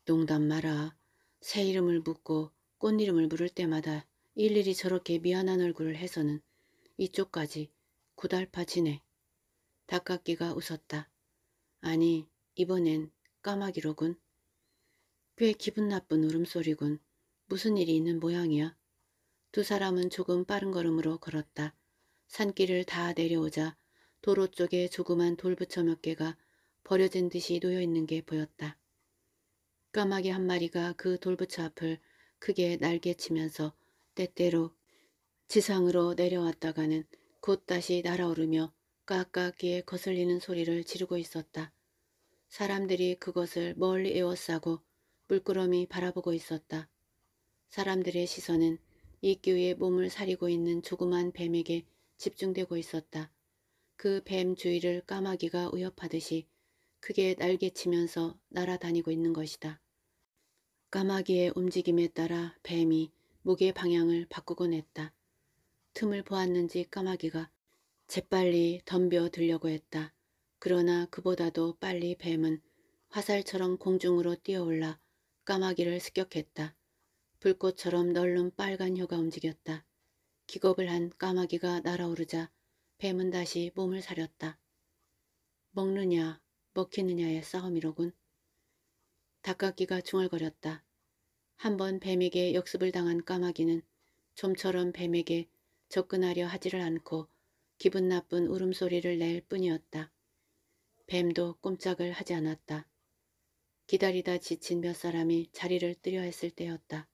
[SPEAKER 1] 농담 마라. 새 이름을 묻고 꽃 이름을 물을 때마다 일일이 저렇게 미안한 얼굴을 해서는 이쪽까지 고달파지네. 닭깍기가 웃었다. 아니, 이번엔 까마귀로군. 꽤 기분 나쁜 울음소리군. 무슨 일이 있는 모양이야. 두 사람은 조금 빠른 걸음으로 걸었다. 산길을 다 내려오자 도로 쪽에 조그만 돌부처 몇 개가 버려진 듯이 놓여있는 게 보였다. 까마귀 한 마리가 그 돌부처 앞을 크게 날개치면서 때때로 지상으로 내려왔다가는 곧 다시 날아오르며 까까기에 거슬리는 소리를 지르고 있었다. 사람들이 그것을 멀리 에워싸고 물끄러미 바라보고 있었다. 사람들의 시선은 이끼의 몸을 사리고 있는 조그만 뱀에게 집중되고 있었다. 그 뱀 주위를 까마귀가 위협하듯이 크게 날개치면서 날아다니고 있는 것이다. 까마귀의 움직임에 따라 뱀이 목의 방향을 바꾸곤 했다. 틈을 보았는지 까마귀가 재빨리 덤벼들려고 했다. 그러나 그보다도 빨리 뱀은 화살처럼 공중으로 뛰어올라 까마귀를 습격했다. 불꽃처럼 널른 빨간 혀가 움직였다. 기겁을 한 까마귀가 날아오르자 뱀은 다시 몸을 사렸다. 먹느냐 먹히느냐의 싸움이로군. 닭깍기가 중얼거렸다. 한 번 뱀에게 역습을 당한 까마귀는 좀처럼 뱀에게 접근하려 하지를 않고 기분 나쁜 울음소리를 낼 뿐이었다. 뱀도 꼼짝을 하지 않았다. 기다리다 지친 몇 사람이 자리를 뜨려 했을 때였다.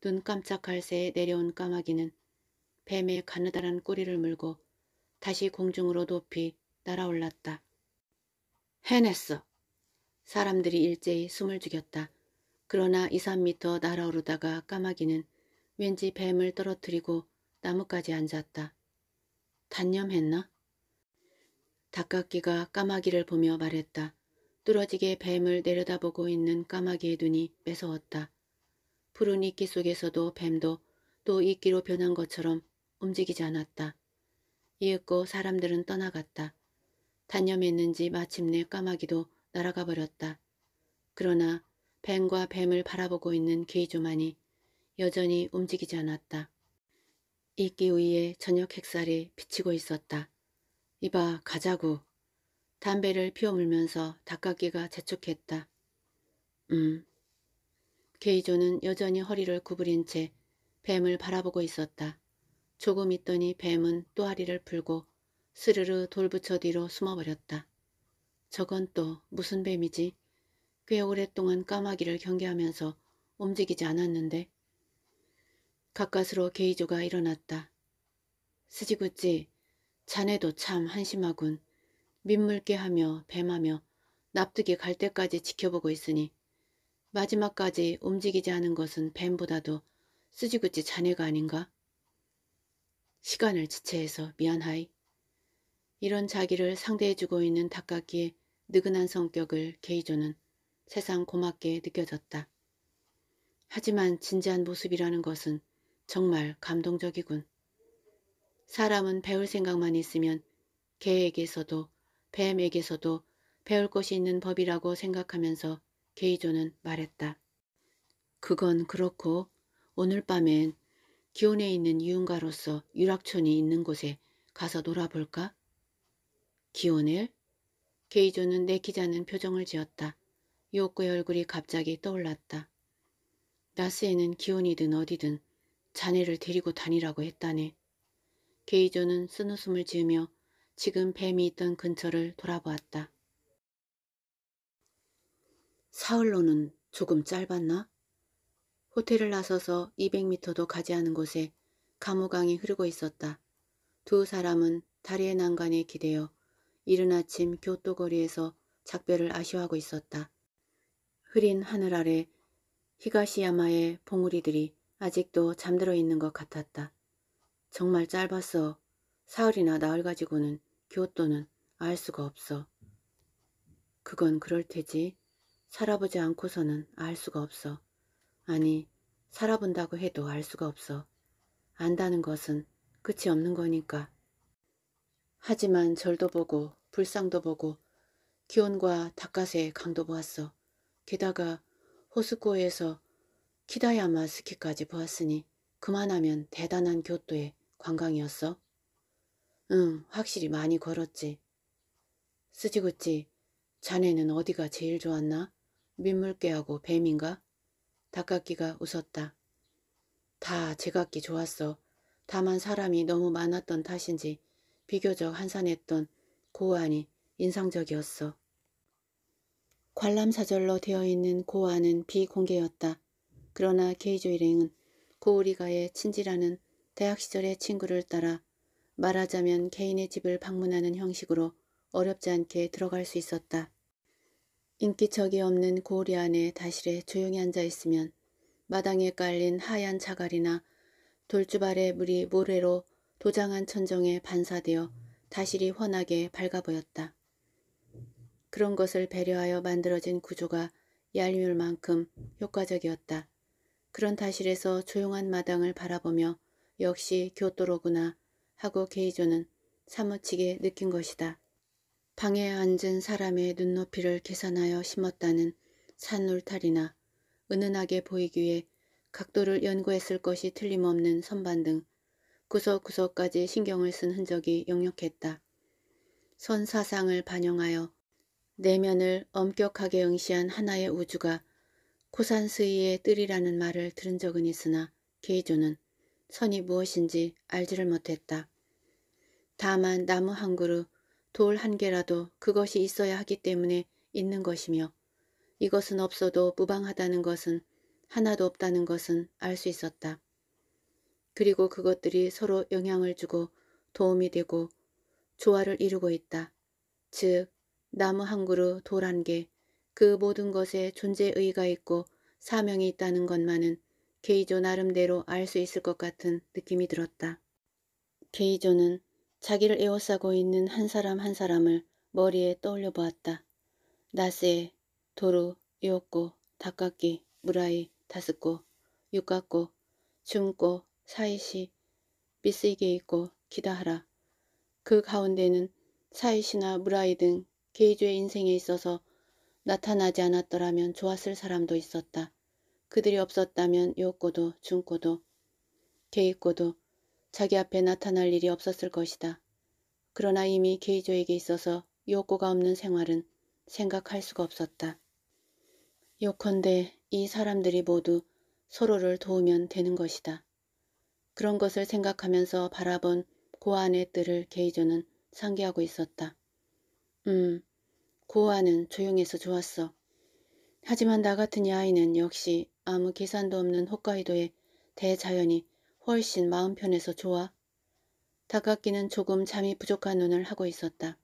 [SPEAKER 1] 눈 깜짝할 새에 내려온 까마귀는 뱀의 가느다란 꼬리를 물고 다시 공중으로 높이 날아올랐다. 해냈어. 사람들이 일제히 숨을 죽였다. 그러나 2, 3미터 날아오르다가 까마귀는 왠지 뱀을 떨어뜨리고 나뭇가지 앉았다. 단념했나? 닭깎기가 까마귀를 보며 말했다. 뚫어지게 뱀을 내려다보고 있는 까마귀의 눈이 매서웠다. 푸른 이끼 속에서도 뱀도 또 이끼로 변한 것처럼 움직이지 않았다. 이윽고 사람들은 떠나갔다. 단념했는지 마침내 까마귀도 날아가 버렸다. 그러나 뱀과 뱀을 바라보고 있는 게이조만이 여전히 움직이지 않았다. 이끼 위에 저녁 햇살이 비치고 있었다. 이봐 가자고. 담배를 피워물면서 닭가이가 재촉했다. 음. 케이조는 여전히 허리를 구부린 채 뱀을 바라보고 있었다. 조금 있더니 뱀은 또아리를 풀고 스르르 돌부처 뒤로 숨어버렸다. 저건 또 무슨 뱀이지? 꽤 오랫동안 까마귀를 경계하면서 움직이지 않았는데. 가까스로 게이조가 일어났다. 스지구찌, 자네도 참 한심하군. 민물게 하며 뱀하며 납득이 갈 때까지 지켜보고 있으니 마지막까지 움직이지 않은 것은 뱀보다도 쓰지구찌 자네가 아닌가? 시간을 지체해서 미안하이. 이런 자기를 상대해주고 있는 닭깎기의 느근한 성격을 게이조는 세상 고맙게 느껴졌다. 하지만 진지한 모습이라는 것은 정말 감동적이군. 사람은 배울 생각만 있으면 개에게서도 뱀에게서도 배울 것이 있는 법이라고 생각하면서 게이조는 말했다. 그건 그렇고 오늘 밤엔 기온에 있는 이윤가로서 유락촌이 있는 곳에 가서 놀아볼까? 기온을? 게이조는 내키자는 표정을 지었다. 요코의 얼굴이 갑자기 떠올랐다. 나스에는 기온이든 어디든 자네를 데리고 다니라고 했다네. 게이조는 쓴웃음을 지으며 지금 뱀이 있던 근처를 돌아보았다. 사흘로는 조금 짧았나? 호텔을 나서서 2 0 0미터도 가지 않은 곳에 감호강이 흐르고 있었다. 두 사람은 다리의 난간에 기대어 이른 아침 교토거리에서 작별을 아쉬워하고 있었다. 흐린 하늘 아래 히가시야마의 봉우리들이 아직도 잠들어 있는 것 같았다. 정말 짧았어. 사흘이나 나흘 가지고는 교토는 알 수가 없어. 그건 그럴 테지. 살아보지 않고서는 알 수가 없어. 아니, 살아본다고 해도 알 수가 없어. 안다는 것은 끝이 없는 거니까. 하지만 절도 보고 불상도 보고 기온과 닭가세 강도 보았어. 게다가 호스코에서 키다야마 스키까지 보았으니 그만하면 대단한 교토에 관광이었어? 응, 확실히 많이 걸었지. 쓰지구찌 자네는 어디가 제일 좋았나? 민물개하고 뱀인가? 닭깍기가 웃었다. 다 제각기 좋았어. 다만 사람이 너무 많았던 탓인지 비교적 한산했던 고안이 인상적이었어. 관람사절로 되어 있는 고안은 비공개였다. 그러나 게이조 일행은 고우리가의 친지라는 대학 시절의 친구를 따라 말하자면 개인의 집을 방문하는 형식으로 어렵지 않게 들어갈 수 있었다. 인기척이 없는 고리 안에 다실에 조용히 앉아 있으면 마당에 깔린 하얀 자갈이나 돌주발에 물이 모래로 도장한 천정에 반사되어 다실이 환하게 밝아 보였다. 그런 것을 배려하여 만들어진 구조가 얄미울 만큼 효과적이었다. 그런 다실에서 조용한 마당을 바라보며 역시 교토로구나 하고 게이조는 사무치게 느낀 것이다. 방에 앉은 사람의 눈높이를 계산하여 심었다는 산울탈이나 은은하게 보이기 에 각도를 연구했을 것이 틀림없는 선반 등 구석구석까지 신경을 쓴 흔적이 역력했다. 선 사상을 반영하여 내면을 엄격하게 응시한 하나의 우주가 코산스이의 뜰이라는 말을 들은 적은 있으나 게이조는 선이 무엇인지 알지를 못했다. 다만 나무 한 그루, 돌 한 개라도 그것이 있어야 하기 때문에 있는 것이며 이것은 없어도 무방하다는 것은 하나도 없다는 것은 알 수 있었다. 그리고 그것들이 서로 영향을 주고 도움이 되고 조화를 이루고 있다. 즉 나무 한 그루, 돌 한 개, 그 모든 것에 존재의가 의 있고 사명이 있다는 것만은 케이조 나름대로 알 수 있을 것 같은 느낌이 들었다. 케이조는 자기를 에워싸고 있는 한 사람 한 사람을 머리에 떠올려 보았다. 나스에 도루, 요코, 다깎기 무라이, 다스코, 육각고, 중고, 사이시, 미쓰이게 있고, 기다하라. 그 가운데는 사이시나 무라이 등게이조의 인생에 있어서 나타나지 않았더라면 좋았을 사람도 있었다. 그들이 없었다면 요코도 준코도 게이코도 자기 앞에 나타날 일이 없었을 것이다. 그러나 이미 게이조에게 있어서 요코가 없는 생활은 생각할 수가 없었다. 요컨대 이 사람들이 모두 서로를 도우면 되는 것이다. 그런 것을 생각하면서 바라본 고안의 뜰을 게이조는 상기하고 있었다. 음, 고안은 조용해서 좋았어. 하지만 나 같은 이 아이는 역시 아무 계산도 없는 홋카이도의 대자연이 훨씬 마음 편해서 좋아. 다가끼는 조금 잠이 부족한 눈을 하고 있었다.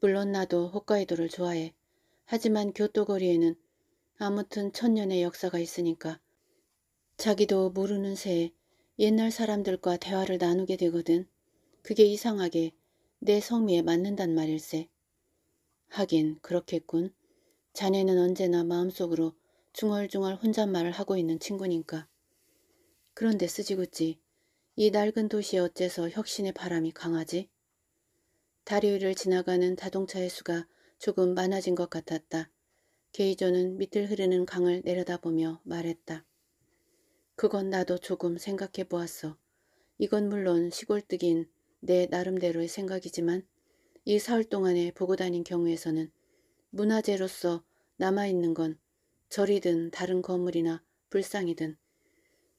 [SPEAKER 1] 물론 나도 홋카이도를 좋아해. 하지만 교토거리에는 아무튼 천년의 역사가 있으니까 자기도 모르는 새에 옛날 사람들과 대화를 나누게 되거든. 그게 이상하게 내 성미에 맞는단 말일세. 하긴 그렇겠군. 자네는 언제나 마음속으로 중얼중얼 혼잣말을 하고 있는 친구니까. 그런데 쓰지구찌, 이 낡은 도시에 어째서 혁신의 바람이 강하지? 다리 위를 지나가는 자동차의 수가 조금 많아진 것 같았다. 게이저는 밑을 흐르는 강을 내려다보며 말했다. 그건 나도 조금 생각해 보았어. 이건 물론 시골뜨기인내 나름대로의 생각이지만 이 사흘 동안에 보고 다닌 경우에서는 문화재로서 남아있는 건 절이든 다른 건물이나 불상이든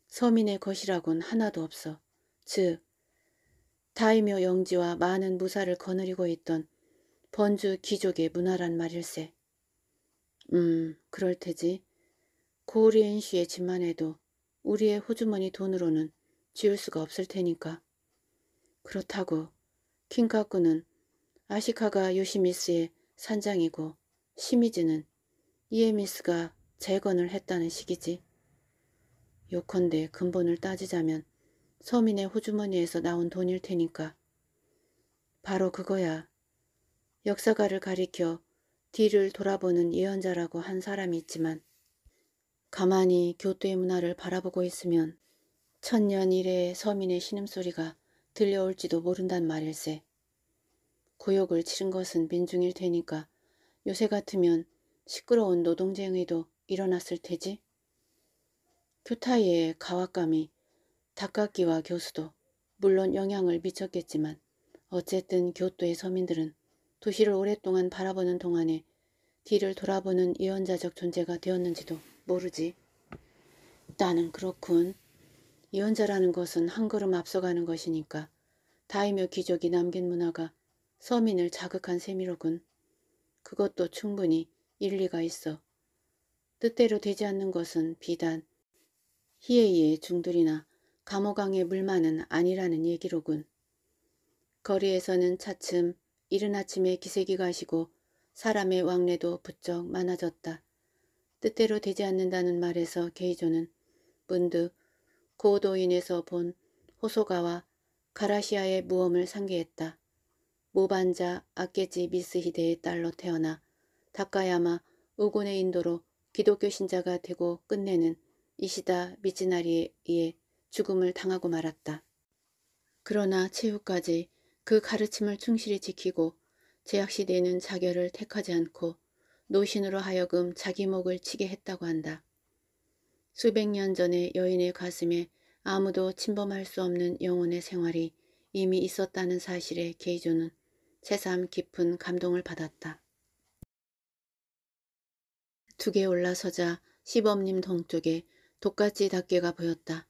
[SPEAKER 1] 서민의 것이라곤 하나도 없어. 즉 다이묘 영지와 많은 무사를 거느리고 있던 번주 귀족의 문화란 말일세. 음, 그럴 테지. 고리엔 시의 집만 해도 우리의 호주머니 돈으로는 지울 수가 없을 테니까. 그렇다고 킹카쿠는 아시카가 요시미스의 산장이고 시미즈는 이에미스가 재건을 했다는 식이지. 요컨대 근본을 따지자면 서민의 호주머니에서 나온 돈일 테니까. 바로 그거야. 역사가를 가리켜 뒤를 돌아보는 예언자라고 한 사람이 있지만 가만히 교토의 문화를 바라보고 있으면 천년 이래의 서민의 신음소리가 들려올지도 모른단 말일세. 구역을 치른 것은 민중일 테니까 요새 같으면 시끄러운 노동쟁의도 일어났을 테지. 규타이의 가와감이 닭가기와 교수도 물론 영향을 미쳤겠지만 어쨌든 교토의 서민들은 도시를 오랫동안 바라보는 동안에 뒤를 돌아보는 이언자적 존재가 되었는지도 모르지. 나는 그렇군. 이언자라는 것은 한 걸음 앞서가는 것이니까 다이묘 귀족이 남긴 문화가 서민을 자극한 셈이로군. 그것도 충분히 일리가 있어. 뜻대로 되지 않는 것은 비단 희에이의 중들이나 감호강의 물만은 아니라는 얘기로군. 거리에서는 차츰 이른 아침에 기세기가 시고 사람의 왕래도 부쩍 많아졌다. 뜻대로 되지 않는다는 말에서 게이조는 문득 고도인에서 본 호소가와 가라시아의 무엄을 상기했다. 모반자 아케지 미스히데의 딸로 태어나 다카야마 우군의 인도로 기독교 신자가 되고 끝내는 이시다 미지나리에 의해 죽음을 당하고 말았다. 그러나 최후까지 그 가르침을 충실히 지키고 제약시대에는 자결을 택하지 않고 노신으로 하여금 자기 목을 치게 했다고 한다. 수백 년 전에 여인의 가슴에 아무도 침범할 수 없는 영혼의 생활이 이미 있었다는 사실에 게이조는 새삼 깊은 감동을 받았다. 두개 올라서자 시범님 동쪽에 독가지 닭개가 보였다.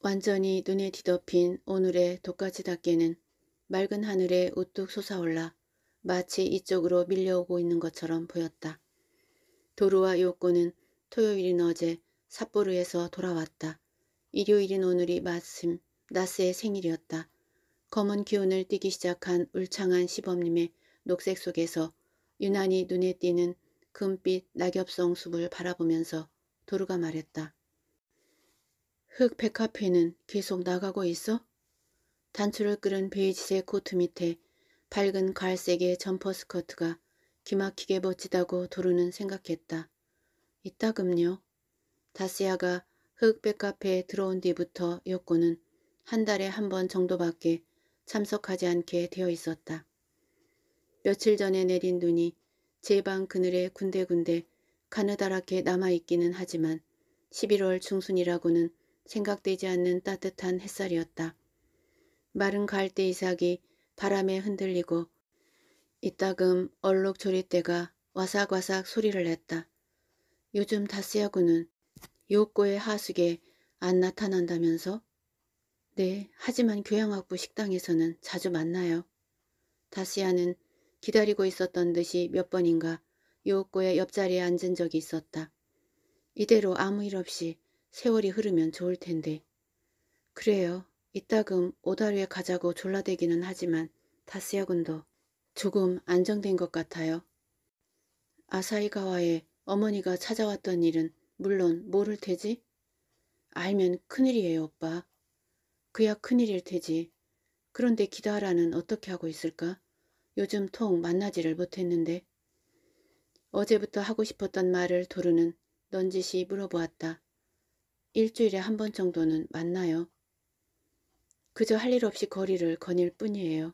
[SPEAKER 1] 완전히 눈에 뒤덮인 오늘의 독가지 닭개는 맑은 하늘에 우뚝 솟아올라 마치 이쪽으로 밀려오고 있는 것처럼 보였다. 도루와 요코는 토요일인 어제 삿포로에서 돌아왔다. 일요일인 오늘이 마침 나스의 생일이었다. 검은 기운을 띠기 시작한 울창한 시범님의 녹색 속에서 유난히 눈에 띄는 금빛 낙엽성 숲을 바라보면서 도루가 말했다. 흑 백화피는 계속 나가고 있어? 단추를 끄른 베이지색 코트 밑에 밝은 갈색의 점퍼 스커트가 기막히게 멋지다고 도루는 생각했다. 이따금요. 다시아가 흑백 카페에 들어온 뒤부터 여고는 한 달에 한 번 정도밖에 참석하지 않게 되어 있었다. 며칠 전에 내린 눈이 제방 그늘에 군데군데 가느다랗게 남아있기는 하지만 11월 중순이라고는 생각되지 않는 따뜻한 햇살이었다. 마른 갈대 이삭이 바람에 흔들리고 이따금 얼룩조리떼가 와삭와삭 소리를 냈다. 요즘 다스야구는 요꼬의 하숙에 안 나타난다면서? 네, 하지만 교양학부 식당에서는 자주 만나요. 다스야는 기다리고 있었던 듯이 몇 번인가 요옥고의 옆자리에 앉은 적이 있었다. 이대로 아무 일 없이 세월이 흐르면 좋을 텐데. 그래요. 이따금 오다루에 가자고 졸라대기는 하지만 다스야군도 조금 안정된 것 같아요. 아사이가와의 어머니가 찾아왔던 일은 물론 모를 테지? 알면 큰일이에요, 오빠. 그야 큰일일 테지. 그런데 기다라는 어떻게 하고 있을까? 요즘 통 만나지를 못했는데 어제부터 하고 싶었던 말을 도루는 넌지시 물어보았다. 일주일에 한 번 정도는 만나요. 그저 할 일 없이 거리를 거닐 뿐이에요.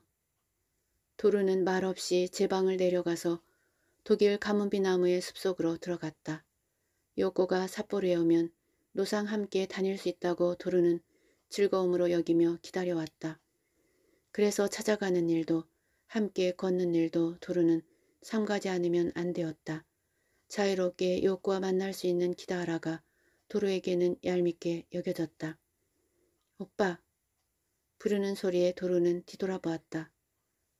[SPEAKER 1] 도루는 말없이 제 방을 내려가서 독일 가문비 나무의 숲속으로 들어갔다. 요코가 삿포로에 오면 노상 함께 다닐 수 있다고 도루는 즐거움으로 여기며 기다려왔다. 그래서 찾아가는 일도 함께 걷는 일도 도루는 삼가지 않으면 안 되었다. 자유롭게 욕구와 만날 수 있는 기다라가 도루에게는 얄밉게 여겨졌다. 오빠! 부르는 소리에 도루는 뒤돌아보았다.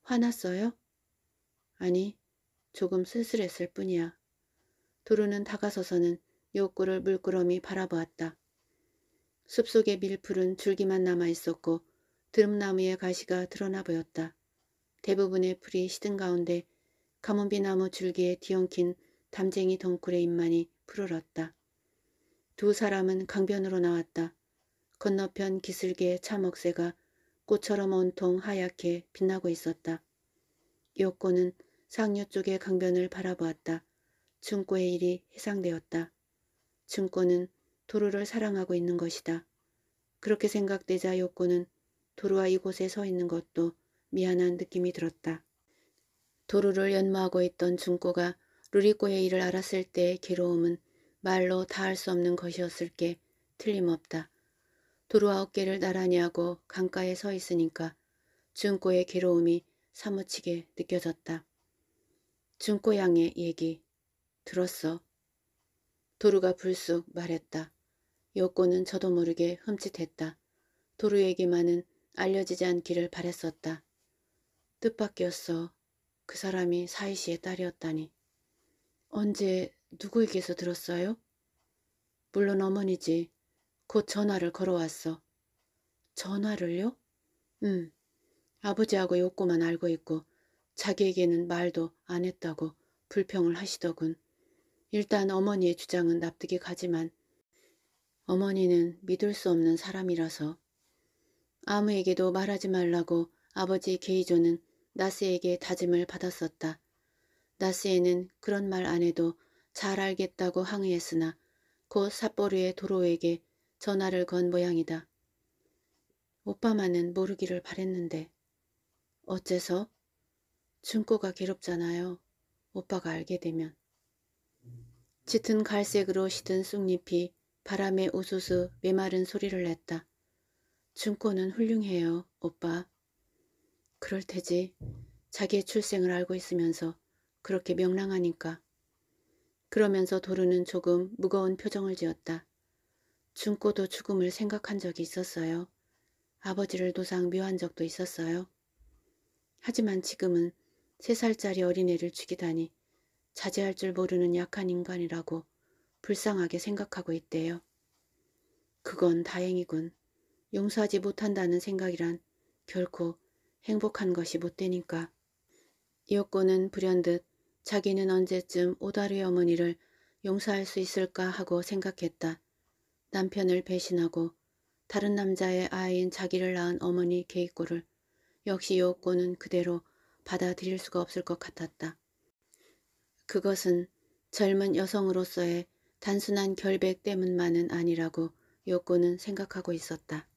[SPEAKER 1] 화났어요? 아니, 조금 쓸쓸했을 뿐이야. 도루는 다가서서는 욕구를 물끄러미 바라보았다. 숲속에 밀풀은 줄기만 남아있었고 드름나무의 가시가 드러나 보였다. 대부분의 풀이 시든 가운데 가문비 나무 줄기에 뒤엉킨 담쟁이 덩굴의 입만이 푸르렀다. 두 사람은 강변으로 나왔다. 건너편 기슬개 차먹새가 꽃처럼 온통 하얗게 빛나고 있었다. 요코는 상류 쪽의 강변을 바라보았다. 중고의 일이 해상되었다. 중고는 도로를 사랑하고 있는 것이다. 그렇게 생각되자 요코는 도로와 이곳에 서 있는 것도 미안한 느낌이 들었다. 도루를 연마하고 있던 중꼬가 루리꼬의 일을 알았을 때의 괴로움은 말로 다 할 수 없는 것이었을 게 틀림없다. 도루 아홉 개를 나란히 하고 강가에 서 있으니까 준꼬의 괴로움이 사무치게 느껴졌다. 준꼬 양의 얘기 들었어. 도루가 불쑥 말했다. 여꼬는 저도 모르게 흠칫했다. 도루에게만은 알려지지 않기를 바랬었다. 뜻밖이었어. 그 사람이 사이시의 딸이었다니. 언제 누구에게서 들었어요? 물론 어머니지. 곧 전화를 걸어왔어. 전화를요? 응. 아버지하고 욕구만 알고 있고 자기에게는 말도 안 했다고 불평을 하시더군. 일단 어머니의 주장은 납득이 가지만 어머니는 믿을 수 없는 사람이라서 아무에게도 말하지 말라고 아버지 게이조는 나스에게 다짐을 받았었다. 나스에는 그런 말 안 해도 잘 알겠다고 항의했으나 곧 삿포르의 도로에게 전화를 건 모양이다. 오빠만은 모르기를 바랬는데. 어째서? 준코가 괴롭잖아요. 오빠가 알게 되면. 짙은 갈색으로 시든 쑥잎이 바람에 우수수 메마른 소리를 냈다. 준코는 훌륭해요, 오빠. 그럴 테지. 자기의 출생을 알고 있으면서 그렇게 명랑하니까. 그러면서 도르는 조금 무거운 표정을 지었다. 중고도 죽음을 생각한 적이 있었어요. 아버지를 도상 묘한 적도 있었어요. 하지만 지금은 세살짜리 어린애를 죽이다니 자제할 줄 모르는 약한 인간이라고 불쌍하게 생각하고 있대요. 그건 다행이군. 용서하지 못한다는 생각이란 결코 행복한 것이 못되니까. 이윽고는 불현듯 자기는 언제쯤 오다리 어머니를 용서할 수 있을까 하고 생각했다. 남편을 배신하고 다른 남자의 아이인 자기를 낳은 어머니 게이꼬를 역시 이윽고는 그대로 받아들일 수가 없을 것 같았다. 그것은 젊은 여성으로서의 단순한 결백 때문만은 아니라고 요코는 생각하고 있었다.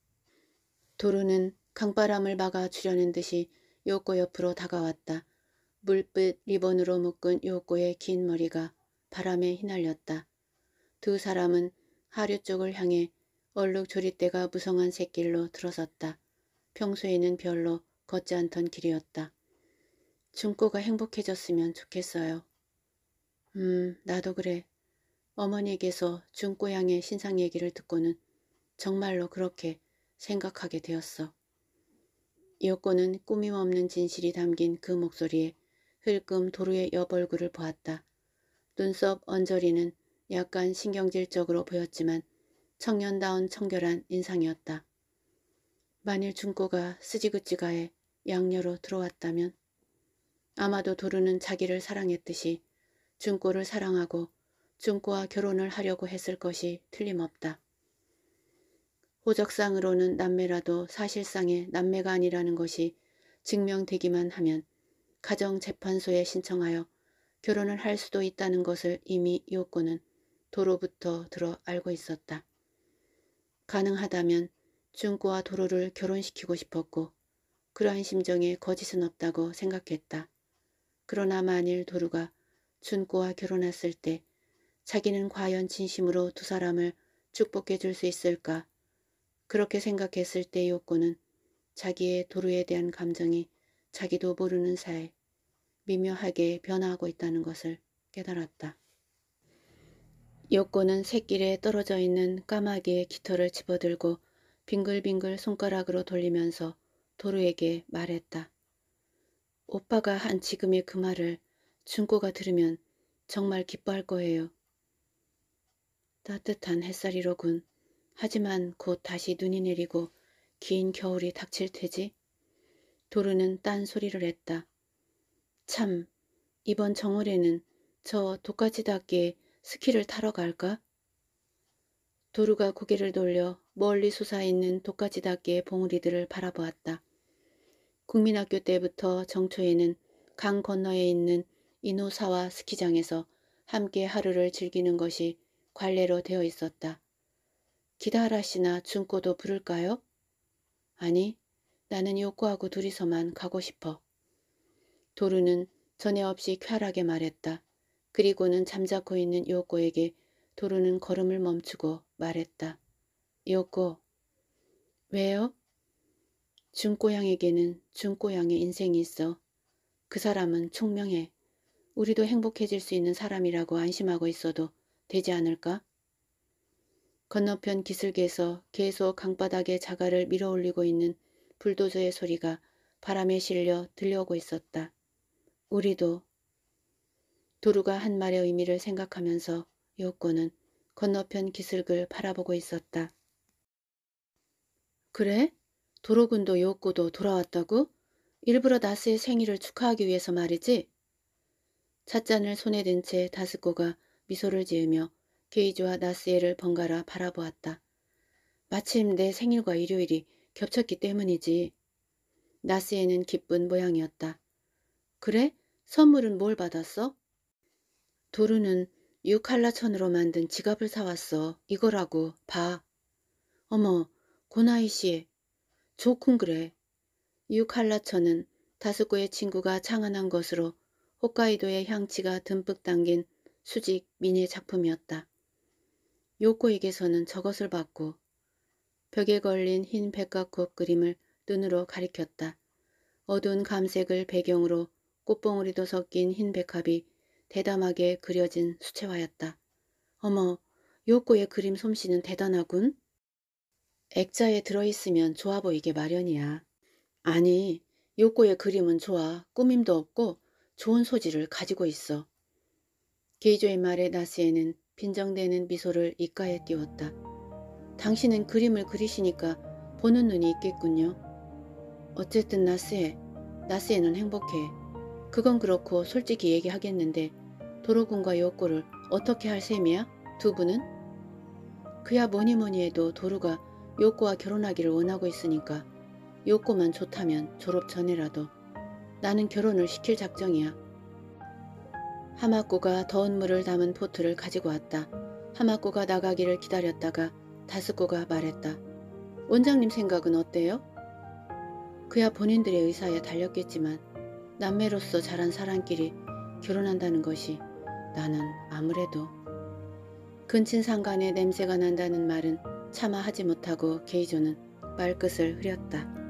[SPEAKER 1] 도루는 강바람을 막아주려는 듯이 요코 옆으로 다가왔다. 물빛 리본으로 묶은 요코의 긴 머리가 바람에 휘날렸다. 두 사람은 하류 쪽을 향해 얼룩조리대가 무성한 샛길로 들어섰다. 평소에는 별로 걷지 않던 길이었다. 중고가 행복해졌으면 좋겠어요. 음, 나도 그래. 어머니에게서 중고양의 신상 얘기를 듣고는 정말로 그렇게 생각하게 되었어. 이윽고는 꾸밈없는 진실이 담긴 그 목소리에 흘끔 도루의 여벌굴을 보았다. 눈썹 언저리는 약간 신경질적으로 보였지만 청년다운 청결한 인상이었다. 만일 중고가 쓰지그지가에 양녀로 들어왔다면 아마도 도루는 자기를 사랑했듯이 중고를 사랑하고 중고와 결혼을 하려고 했을 것이 틀림없다. 호적상으로는 남매라도 사실상의 남매가 아니라는 것이 증명되기만 하면 가정재판소에 신청하여 결혼을 할 수도 있다는 것을 이미 요건은 도로부터 들어 알고 있었다. 가능하다면 준꼬와 도로를 결혼시키고 싶었고 그러한 심정에 거짓은 없다고 생각했다. 그러나 만일 도루가 준꼬와 결혼했을 때 자기는 과연 진심으로 두 사람을 축복해 줄 수 있을까 그렇게 생각했을 때 요코는 자기의 도루에 대한 감정이 자기도 모르는 사이 미묘하게 변화하고 있다는 것을 깨달았다. 요코는 새길에 떨어져 있는 까마귀의 깃털을 집어들고 빙글빙글 손가락으로 돌리면서 도루에게 말했다. 오빠가 한 지금의 그 말을 준꼬가 들으면 정말 기뻐할 거예요. 따뜻한 햇살이로군. 하지만 곧 다시 눈이 내리고 긴 겨울이 닥칠 테지. 도르는 딴소리를 했다. 참, 이번 정월에는 저 독가지답게 스키를 타러 갈까? 도루가 고개를 돌려 멀리 솟아있는 독가지답게 봉우리들을 바라보았다. 국민학교 때부터 정초에는 강 건너에 있는 이노사와 스키장에서 함께 하루를 즐기는 것이 관례로 되어 있었다. 기다라시나 준코도 부를까요? 아니, 나는 요코하고 둘이서만 가고 싶어. 도루는 전에 없이 쾌활하게 말했다. 그리고는 잠자코 있는 요코에게 도루는 걸음을 멈추고 말했다. 요코, 왜요? 준꼬양에게는 준꼬양의 인생이 있어. 그 사람은 총명해. 우리도 행복해질 수 있는 사람이라고 안심하고 있어도 되지 않을까? 건너편 기슭에서 계속 강바닥에 자갈을 밀어올리고 있는 불도저의 소리가 바람에 실려 들려오고 있었다. 우리도 도루가 한 말의 의미를 생각하면서 요코는 건너편 기슭을 바라보고 있었다. 그래? 도로군도 요코도 돌아왔다고? 일부러 나스의 생일을 축하하기 위해서 말이지? 찻잔을 손에 든 채 다스코가 미소를 지으며 게이지와 나스에를 번갈아 바라보았다. 마침 내 생일과 일요일이 겹쳤기 때문이지. 나스에는 기쁜 모양이었다. 그래? 선물은 뭘 받았어? 도루는 유칼라천으로 만든 지갑을 사왔어. 이거라고. 봐. 어머, 고나이 씨. 좋군 그래. 유칼라천은 다스코의 친구가 창안한 것으로 홋카이도의 향치가 듬뿍 담긴 수직 미니 작품이었다. 요코에게서는 저것을 받고 벽에 걸린 흰 백과컵 그림을 눈으로 가리켰다. 어두운 감색을 배경으로 꽃봉오리도 섞인 흰 백합이 대담하게 그려진 수채화였다. 어머, 요코의 그림 솜씨는 대단하군. 액자에 들어있으면 좋아 보이게 마련이야. 아니, 요코의 그림은 좋아 꾸밈도 없고 좋은 소질을 가지고 있어. 게이조의 말에 나스에는 빈정대는 미소를 입가에 띄웠다. 당신은 그림을 그리시니까 보는 눈이 있겠군요. 어쨌든 나스에, 나스에는 행복해. 그건 그렇고 솔직히 얘기하겠는데 도로군과 요코를 어떻게 할 셈이야? 두 분은? 그야 뭐니 뭐니 해도 도루가 요코와 결혼하기를 원하고 있으니까 요코만 좋다면 졸업 전에라도 나는 결혼을 시킬 작정이야. 하마꼬가 더운 물을 담은 포트를 가지고 왔다. 하마꼬가 나가기를 기다렸다가 다스꼬가 말했다. 원장님 생각은 어때요? 그야 본인들의 의사에 달렸겠지만 남매로서 자란 사람끼리 결혼한다는 것이 나는 아무래도 근친상간에 냄새가 난다는 말은 차마 하지 못하고 게이조는 말끝을 흐렸다.